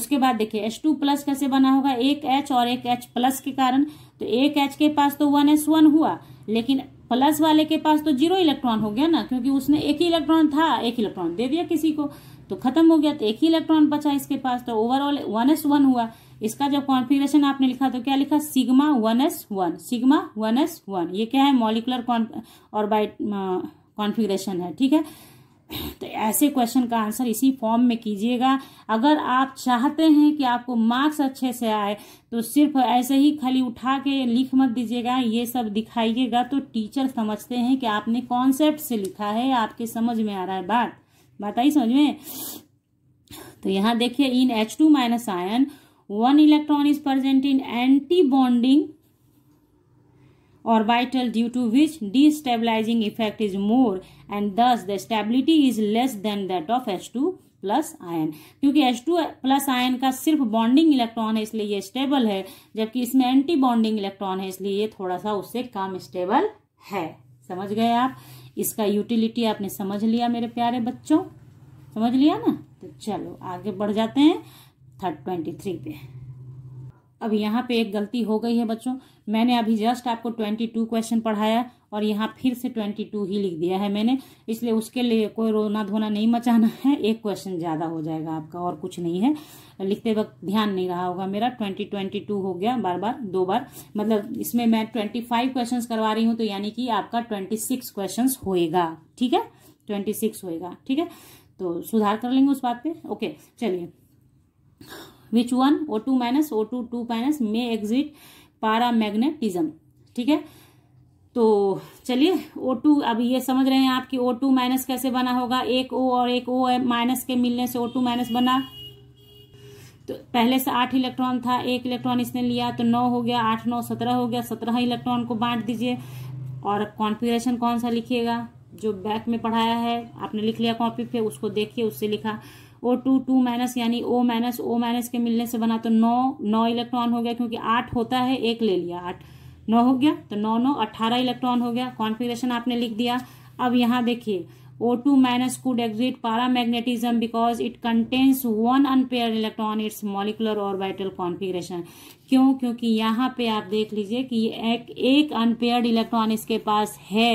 उसके बाद देखिए एस टू प्लस कैसे बना होगा एक एच और एक एच प्लस के कारण तो एक एच के पास तो वन एस वन हुआ लेकिन प्लस वाले के पास तो जीरो इलेक्ट्रॉन हो गया ना क्योंकि उसने एक ही इलेक्ट्रॉन था एक इलेक्ट्रॉन दे दिया किसी को तो खत्म हो गया तो एक ही इलेक्ट्रॉन बचा इसके पास तो ओवरऑल वन एस वन हुआ इसका जब कॉन्फिग्रेशन आपने लिखा तो क्या लिखा sigma one S one sigma one S one ये क्या है मॉलिकुलर और बाइट कॉन्फिग्रेशन है ठीक है तो ऐसे क्वेश्चन का आंसर इसी फॉर्म में कीजिएगा अगर आप चाहते हैं कि आपको मार्क्स अच्छे से आए तो सिर्फ ऐसे ही खाली उठा के लिख मत दीजिएगा ये सब दिखाइएगा तो टीचर समझते हैं कि आपने कॉन्सेप्ट से लिखा है आपके समझ में आ रहा है बात बात आई समझ में तो यहाँ देखिए in H two minus ion one electron is present in anti-bonding due to which which effect is more and thus the stability is less than that of of two plus ion क्योंकि टू प्लस आयन का सिर्फ बॉन्डिंग इलेक्ट्रॉन है इसलिए ये स्टेबल है जबकि इसमें एंटी बॉन्डिंग इलेक्ट्रॉन है इसलिए ये थोड़ा सा उससे कम स्टेबल है समझ गए आप इसका यूटिलिटी आपने समझ लिया मेरे प्यारे बच्चों समझ लिया ना तो चलो आगे बढ़ जाते हैं थर्ड ट्वेंटी थ्री पे अब यहाँ पे एक गलती हो गई है बच्चों मैंने अभी जस्ट आपको ट्वेंटी टू क्वेश्चन पढ़ाया और यहाँ फिर से ट्वेंटी टू ही लिख दिया है मैंने इसलिए उसके लिए कोई रोना धोना नहीं मचाना है एक क्वेश्चन ज़्यादा हो जाएगा आपका और कुछ नहीं है लिखते वक्त ध्यान नहीं रहा होगा मेरा ट्वेंटी ट्वेंटी टू हो गया बार बार दो बार मतलब इसमें मैं ट्वेंटी फाइव क्वेश्चन करवा रही हूँ तो यानी कि आपका ट्वेंटी सिक्स क्वेश्चन होएगा ठीक है ट्वेंटी सिक्स होएगा ठीक है तो सुधार कर लेंगे उस बात पर ओके चलिए which one O two minus O two two minus may exhibit paramagnetism ठीक है तो चलिए ओ टू अब ये समझ रहे हैं आपकी ओ टू माइनस कैसे बना होगा एक ओ और एक ओ माइनस के मिलने से ओ टू माइनस बना तो पहले से आठ इलेक्ट्रॉन था एक इलेक्ट्रॉन इसने लिया तो नौ हो गया आठ नौ सत्रह हो गया सत्रह इलेक्ट्रॉन को बांट दीजिए और कॉन्फिग्रेशन कौन सा लिखिएगा जो बैक में पढ़ाया है आपने लिख लिया कॉपी पे उसको देखिए उससे लिखा ओ टू टू माइनस यानी ओ माइनस ओ माइनस के मिलने से बना तो नौ नौ इलेक्ट्रॉन हो गया क्योंकि आठ होता है एक ले लिया आठ नौ हो गया तो नौ नौ अट्ठारह इलेक्ट्रॉन हो गया कॉन्फिग्रेशन आपने लिख दिया अब यहाँ देखिए O two minus could exhibit paramagnetism because it contains one unpaired electron its molecular orbital configuration क्यों क्योंकि यहाँ पे आप देख लीजिए कि एक एक अनपेयर्ड इलेक्ट्रॉन इसके पास है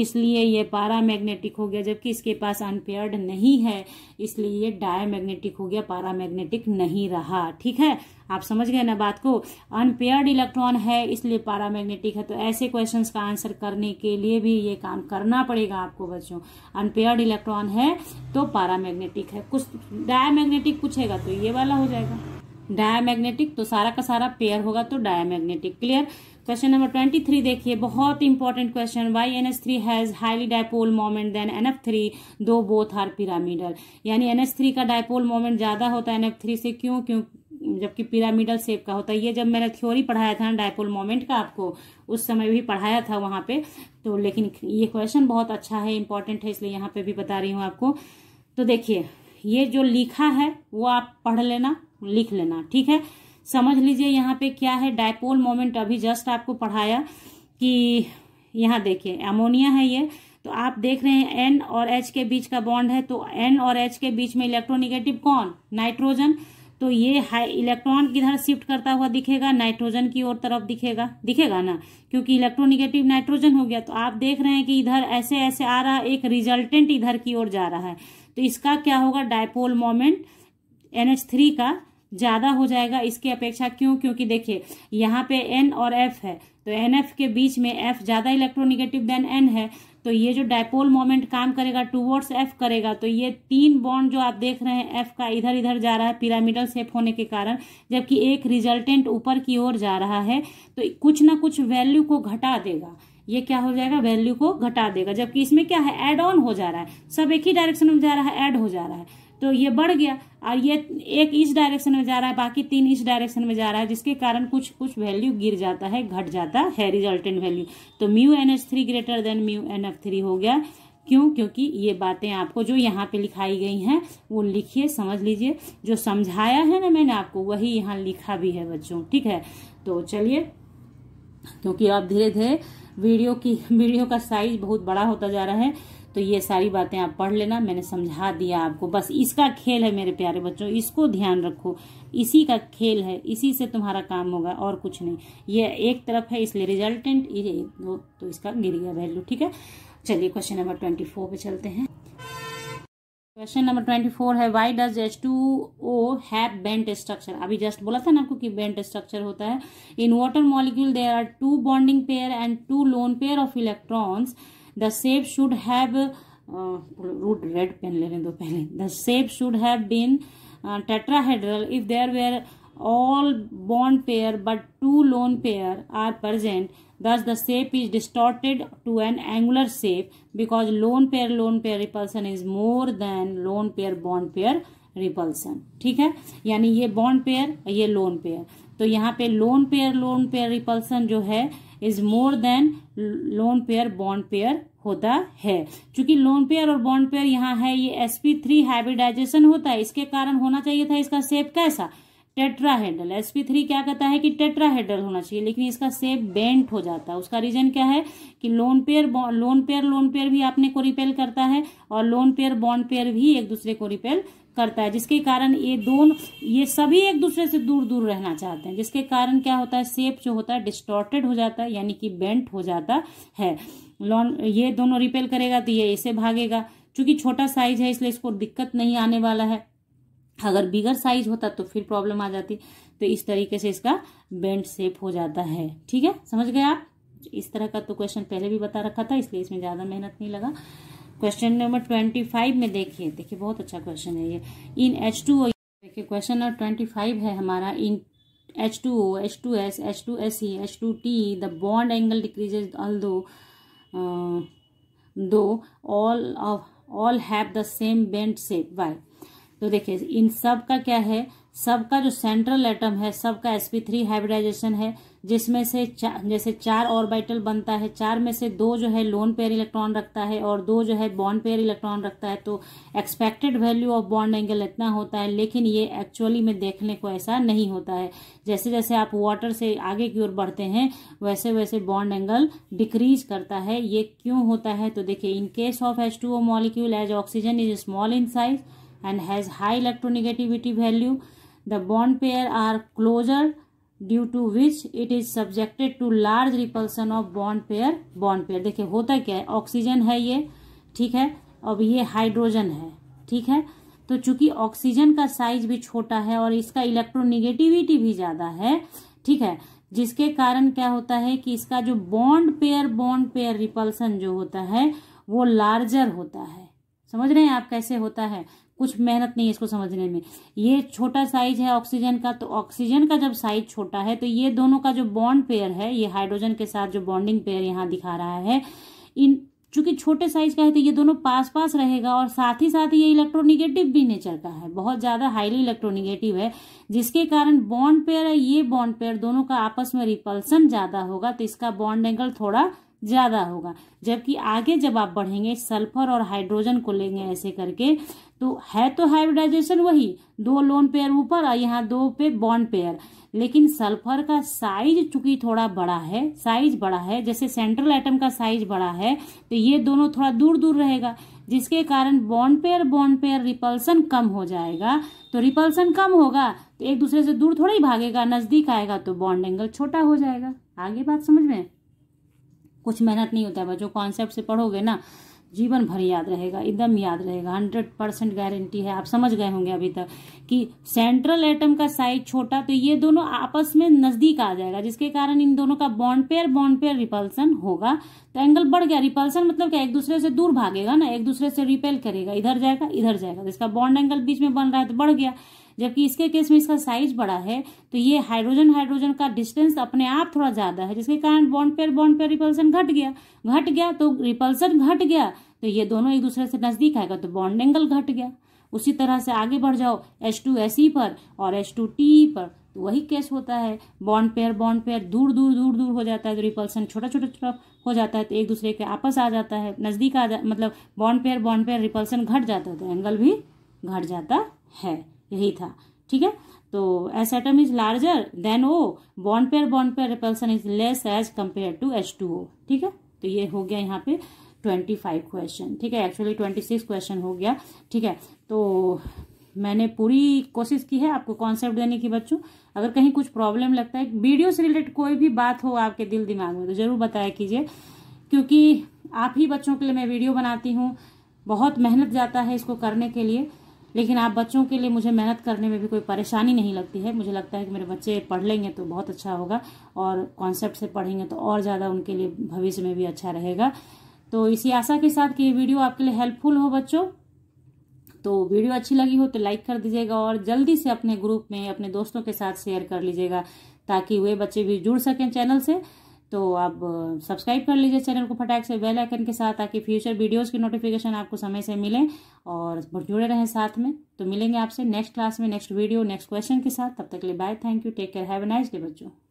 इसलिए ये पारामैग्नेटिक हो गया जबकि इसके पास अनपेयर्ड नहीं है इसलिए ये डायमैग्नेटिक हो गया पारामैग्नेटिक नहीं रहा ठीक है आप समझ गए ना बात को अनपेयर्ड इलेक्ट्रॉन है इसलिए पारामैग्नेटिक है तो ऐसे क्वेश्चंस का आंसर करने के लिए भी ये काम करना पड़ेगा आपको बच्चों अनपेयर्ड इलेक्ट्रॉन है तो पारामैग्नेटिक है कुछ डायमैग्नेटिक पूछेगा तो ये वाला हो जाएगा डायमैग्नेटिक तो सारा का सारा पेयर होगा तो diamagnetic clear question number twenty three देखिए बहुत important question why N S three has highly dipole moment than N F three though both are pyramidal यानी एन एस थ्री का डायपोल मोमेंट ज्यादा होता है एन एफ थ्री से क्यों क्यों जबकि पिरामिडल सेप का होता है ये जब मैंने थ्योरी पढ़ाया था ना डायपोल मोमेंट का आपको उस समय भी पढ़ाया था वहां पे तो लेकिन ये क्वेश्चन बहुत अच्छा है इंपॉर्टेंट है इसलिए यहाँ पे भी बता रही हूँ आपको तो देखिए ये जो लिखा है वो आप पढ़ लेना लिख लेना ठीक है समझ लीजिए यहाँ पे क्या है डायपोल मोमेंट अभी जस्ट आपको पढ़ाया कि यहाँ देखिए एमोनिया है ये तो आप देख रहे हैं एन और एच के बीच का बॉन्ड है तो एन और एच के बीच में इलेक्ट्रोनिगेटिव कौन नाइट्रोजन तो ये हाई इलेक्ट्रॉन किधर शिफ्ट करता हुआ दिखेगा नाइट्रोजन की ओर तरफ दिखेगा दिखेगा ना क्योंकि इलेक्ट्रोनिगेटिव नाइट्रोजन हो गया तो आप देख रहे हैं कि इधर ऐसे ऐसे आ रहा है एक रिजल्टेंट इधर की ओर जा रहा है तो इसका क्या होगा dipole moment N H three का ज़्यादा हो जाएगा इसकी अपेक्षा क्यों क्योंकि देखिए यहाँ पे एन और एफ है तो एन एफ के बीच में एफ ज़्यादा इलेक्ट्रोनिगेटिव देन एन है तो ये जो डायपोल मोमेंट काम करेगा टूवर्ड्स एफ करेगा तो ये तीन बॉन्ड जो आप देख रहे हैं एफ का इधर इधर जा रहा है पिरामिडल सेप होने के कारण जबकि एक रिजल्टेंट ऊपर की ओर जा रहा है तो कुछ ना कुछ वैल्यू को घटा देगा ये क्या हो जाएगा वैल्यू को घटा देगा जबकि इसमें क्या है एड ऑन हो जा रहा है सब एक ही डायरेक्शन में जा रहा है एड हो जा रहा है तो ये बढ़ गया और ये एक इस डायरेक्शन में जा रहा है बाकी तीन इस डायरेक्शन में जा रहा है जिसके कारण कुछ कुछ वैल्यू गिर जाता है घट जाता है रिजल्टेंट वैल्यू तो mu N H three greater than mu N F three हो गया क्यों क्योंकि ये बातें आपको जो यहाँ पे लिखाई गई हैं वो लिखिए समझ लीजिए जो समझाया है ना मैंने आपको वही यहाँ लिखा भी है बच्चों ठीक है तो चलिए क्योंकि अब धीरे धीरे वीडियो की वीडियो का साइज बहुत बड़ा होता जा रहा है तो ये सारी बातें आप पढ़ लेना मैंने समझा दिया आपको बस इसका खेल है मेरे प्यारे बच्चों इसको ध्यान रखो इसी का खेल है इसी से तुम्हारा काम होगा और कुछ नहीं ये एक तरफ है इसलिए रिजल्टेंट ये वो तो इसका गिर गया वैल्यू ठीक है चलिए क्वेश्चन नंबर ट्वेंटी फोर पे चलते हैं क्वेश्चन नंबर ट्वेंटी फोर है why does H two O have bent structure अभी जस्ट बोला था ना आपको कि बेंट स्ट्रक्चर होता है in water molecule there are two bonding pair and two lone pair of electrons the shape should have रूट रेड पेन ले रहे दो पहले the shape should have been tetrahedral if there were all bond pair but two lone pair are present thus the shape is distorted to an angular shape because lone pair lone pair repulsion is more than lone pair bond pair repulsion ठीक है यानी ये बॉन्ड पेयर ये लोन पेयर तो यहाँ पे lone pair lone pair repulsion जो है is more than lone pair bond pair होता है क्योंकि लोन पेयर और बॉन्ड पेयर यहाँ है ये एस पी थ्री हाइब्रिडाइजेशन होता है इसके कारण होना चाहिए था इसका सेप कैसा टेट्राहेड्रल एस पी थ्री क्या कहता है कि टेट्राहेड्रल होना चाहिए लेकिन इसका सेप बेंट हो जाता है उसका रीजन क्या है कि lone pair lone pair lone pair भी आपने को रिपेल करता है और लोन पेयर बॉन्ड पेयर भी एक दूसरे को रिपेल करता है जिसके कारण ये दोनों ये सभी एक दूसरे से दूर दूर रहना चाहते हैं जिसके कारण क्या होता है सेप जो होता है डिस्टॉर्टेड हो जाता है यानी कि बेंट हो जाता है लॉन ये दोनों रिपेल करेगा तो ये ऐसे भागेगा चूंकि छोटा साइज है इसलिए इसको दिक्कत नहीं आने वाला है अगर बिगर साइज होता तो फिर प्रॉब्लम आ जाती तो इस तरीके से इसका बेंट सेप हो जाता है ठीक है समझ गए आप इस तरह का तो क्वेश्चन पहले भी बता रखा था इसलिए इसमें ज़्यादा मेहनत नहीं लगा क्वेश्चन नंबर ट्वेंटी फाइव में देखिए देखिए बहुत अच्छा क्वेश्चन है ये इन एच टू ओ देखिए क्वेश्चन नंबर ट्वेंटी फाइव है हमारा in H two O H two S H two S E H two T the bond angle decreases although though all of all have the same bent shape why तो देखिए इन सब का क्या है सब का जो सेंट्रल एटम है सब का थ्री हाइब्रिडाइजेशन है जिसमें से चार जैसे चार ऑर्बिटल बनता है चार में से दो जो है लोन पेयर इलेक्ट्रॉन रखता है और दो जो है बॉन्ड पेयर इलेक्ट्रॉन रखता है तो expected value of bond angle इतना होता है लेकिन ये एक्चुअली में देखने को ऐसा नहीं होता है जैसे जैसे आप वाटर से आगे की ओर बढ़ते हैं वैसे वैसे बॉन्ड एंगल डिक्रीज करता है ये क्यों होता है तो देखिए in case of H two O molecule as oxygen is small in size and has high electronegativity value the bond pair are closer due to which it is subjected to large repulsion of bond pair bond pair देखिये होता क्या है ऑक्सीजन है ये ठीक है अब ये हाइड्रोजन है ठीक है तो चूंकि ऑक्सीजन का साइज भी छोटा है और इसका इलेक्ट्रोनिगेटिविटी भी ज़्यादा है ठीक है जिसके कारण क्या होता है कि इसका जो bond pair bond pair repulsion जो होता है वो लार्जर होता है समझ रहे हैं आप कैसे होता है कुछ मेहनत नहीं है इसको समझने में ये छोटा साइज है ऑक्सीजन का तो ऑक्सीजन का जब साइज छोटा है तो ये दोनों का जो बॉन्ड पेयर है ये हाइड्रोजन के साथ जो बॉन्डिंग पेयर यहाँ दिखा रहा है इन चूंकि छोटे साइज का है तो ये दोनों पास पास रहेगा और साथ ही साथ ये इलेक्ट्रोनिगेटिव भी नेचर का है बहुत ज्यादा हाईली इलेक्ट्रोनिगेटिव है जिसके कारण बॉन्ड पेयर ये बॉन्ड पेयर दोनों का आपस में रिपल्सन ज्यादा होगा तो इसका बॉन्ड एंगल थोड़ा ज़्यादा होगा जबकि आगे जब आप बढ़ेंगे सल्फर और हाइड्रोजन को लेंगे ऐसे करके तो है तो हाइब्रिडाइजेशन वही दो लोन पेयर ऊपर और यहाँ दो पे बॉन्ड पेयर लेकिन सल्फर का साइज चूंकि थोड़ा बड़ा है साइज बड़ा है जैसे सेंट्रल एटम का साइज बड़ा है तो ये दोनों थोड़ा दूर दूर रहेगा जिसके कारण bond pair bond pair repulsion कम हो जाएगा तो रिपल्सन कम होगा तो एक दूसरे से दूर थोड़ा ही भागेगा नज़दीक आएगा तो बॉन्ड एंगल छोटा हो जाएगा आगे बात समझ में कुछ मेहनत नहीं होता है जो कॉन्सेप्ट से पढ़ोगे ना जीवन भर याद रहेगा एकदम याद रहेगा हंड्रेड परसेंट गारंटी है आप समझ गए होंगे अभी तक कि सेंट्रल एटम का साइज छोटा तो ये दोनों आपस में नजदीक आ जाएगा जिसके कारण इन दोनों का bond pair bond pair repulsion होगा तो एंगल बढ़ गया रिपल्सन मतलब क्या एक दूसरे से दूर भागेगा ना एक दूसरे से रिपेल करेगा इधर जाएगा इधर जाएगा जिसका बॉन्ड एंगल बीच में बन रहा है तो बढ़ गया जबकि इसके केस में इसका साइज बड़ा है तो ये हाइड्रोजन हाइड्रोजन का डिस्टेंस अपने आप थोड़ा ज़्यादा है जिसके कारण bond pair bond pair repulsion घट गया घट गया तो रिपल्सन घट गया तो ये दोनों एक दूसरे से नज़दीक आएगा तो बॉन्ड एंगल घट गया उसी तरह से आगे बढ़ जाओ एच टू एस ई पर और एच टू टी ई पर तो वही केस होता है बॉन्ड पेयर बॉन्ड पेयर दूर दूर दूर दूर हो जाता है तो रिपल्सन छोटा छोटा छोटा हो जाता है तो एक दूसरे के आपस आ जाता है नज़दीक आ जा मतलब bond pair bond pair repulsion घट जाता है तो एंगल भी घट जाता है यही था ठीक है तो S atom is larger than O bond pair bond pair repulsion is less as compare to H two O ठीक है तो ये हो गया यहाँ पे ट्वेंटी फाइव क्वेश्चन ठीक है एक्चुअली ट्वेंटी सिक्स क्वेश्चन हो गया ठीक है तो मैंने पूरी कोशिश की है आपको कॉन्सेप्ट देने की बच्चों अगर कहीं कुछ प्रॉब्लम लगता है वीडियो से रिलेटेड कोई भी बात हो आपके दिल दिमाग में तो ज़रूर बताया कीजिए क्योंकि आप ही बच्चों के लिए मैं वीडियो बनाती हूँ बहुत मेहनत जाता है इसको करने के लिए लेकिन आप बच्चों के लिए मुझे मेहनत करने में भी कोई परेशानी नहीं लगती है मुझे लगता है कि मेरे बच्चे पढ़ लेंगे तो बहुत अच्छा होगा और कॉन्सेप्ट से पढ़ेंगे तो और ज़्यादा उनके लिए भविष्य में भी अच्छा रहेगा तो इसी आशा के साथ कि ये वीडियो आपके लिए हेल्पफुल हो बच्चों तो वीडियो अच्छी लगी हो तो लाइक कर दीजिएगा और जल्दी से अपने ग्रुप में अपने दोस्तों के साथ शेयर कर लीजिएगा ताकि वे बच्चे भी जुड़ सकें चैनल से तो आप सब्सक्राइब कर लीजिए चैनल को फटाक से बेल आइकन के साथ ताकि फ्यूचर वीडियोस की नोटिफिकेशन आपको समय से मिले और जुड़े रहें साथ में तो मिलेंगे आपसे नेक्स्ट क्लास में नेक्स्ट वीडियो नेक्स्ट क्वेश्चन के साथ तब तक के लिए bye thank you take care have nice day बच्चों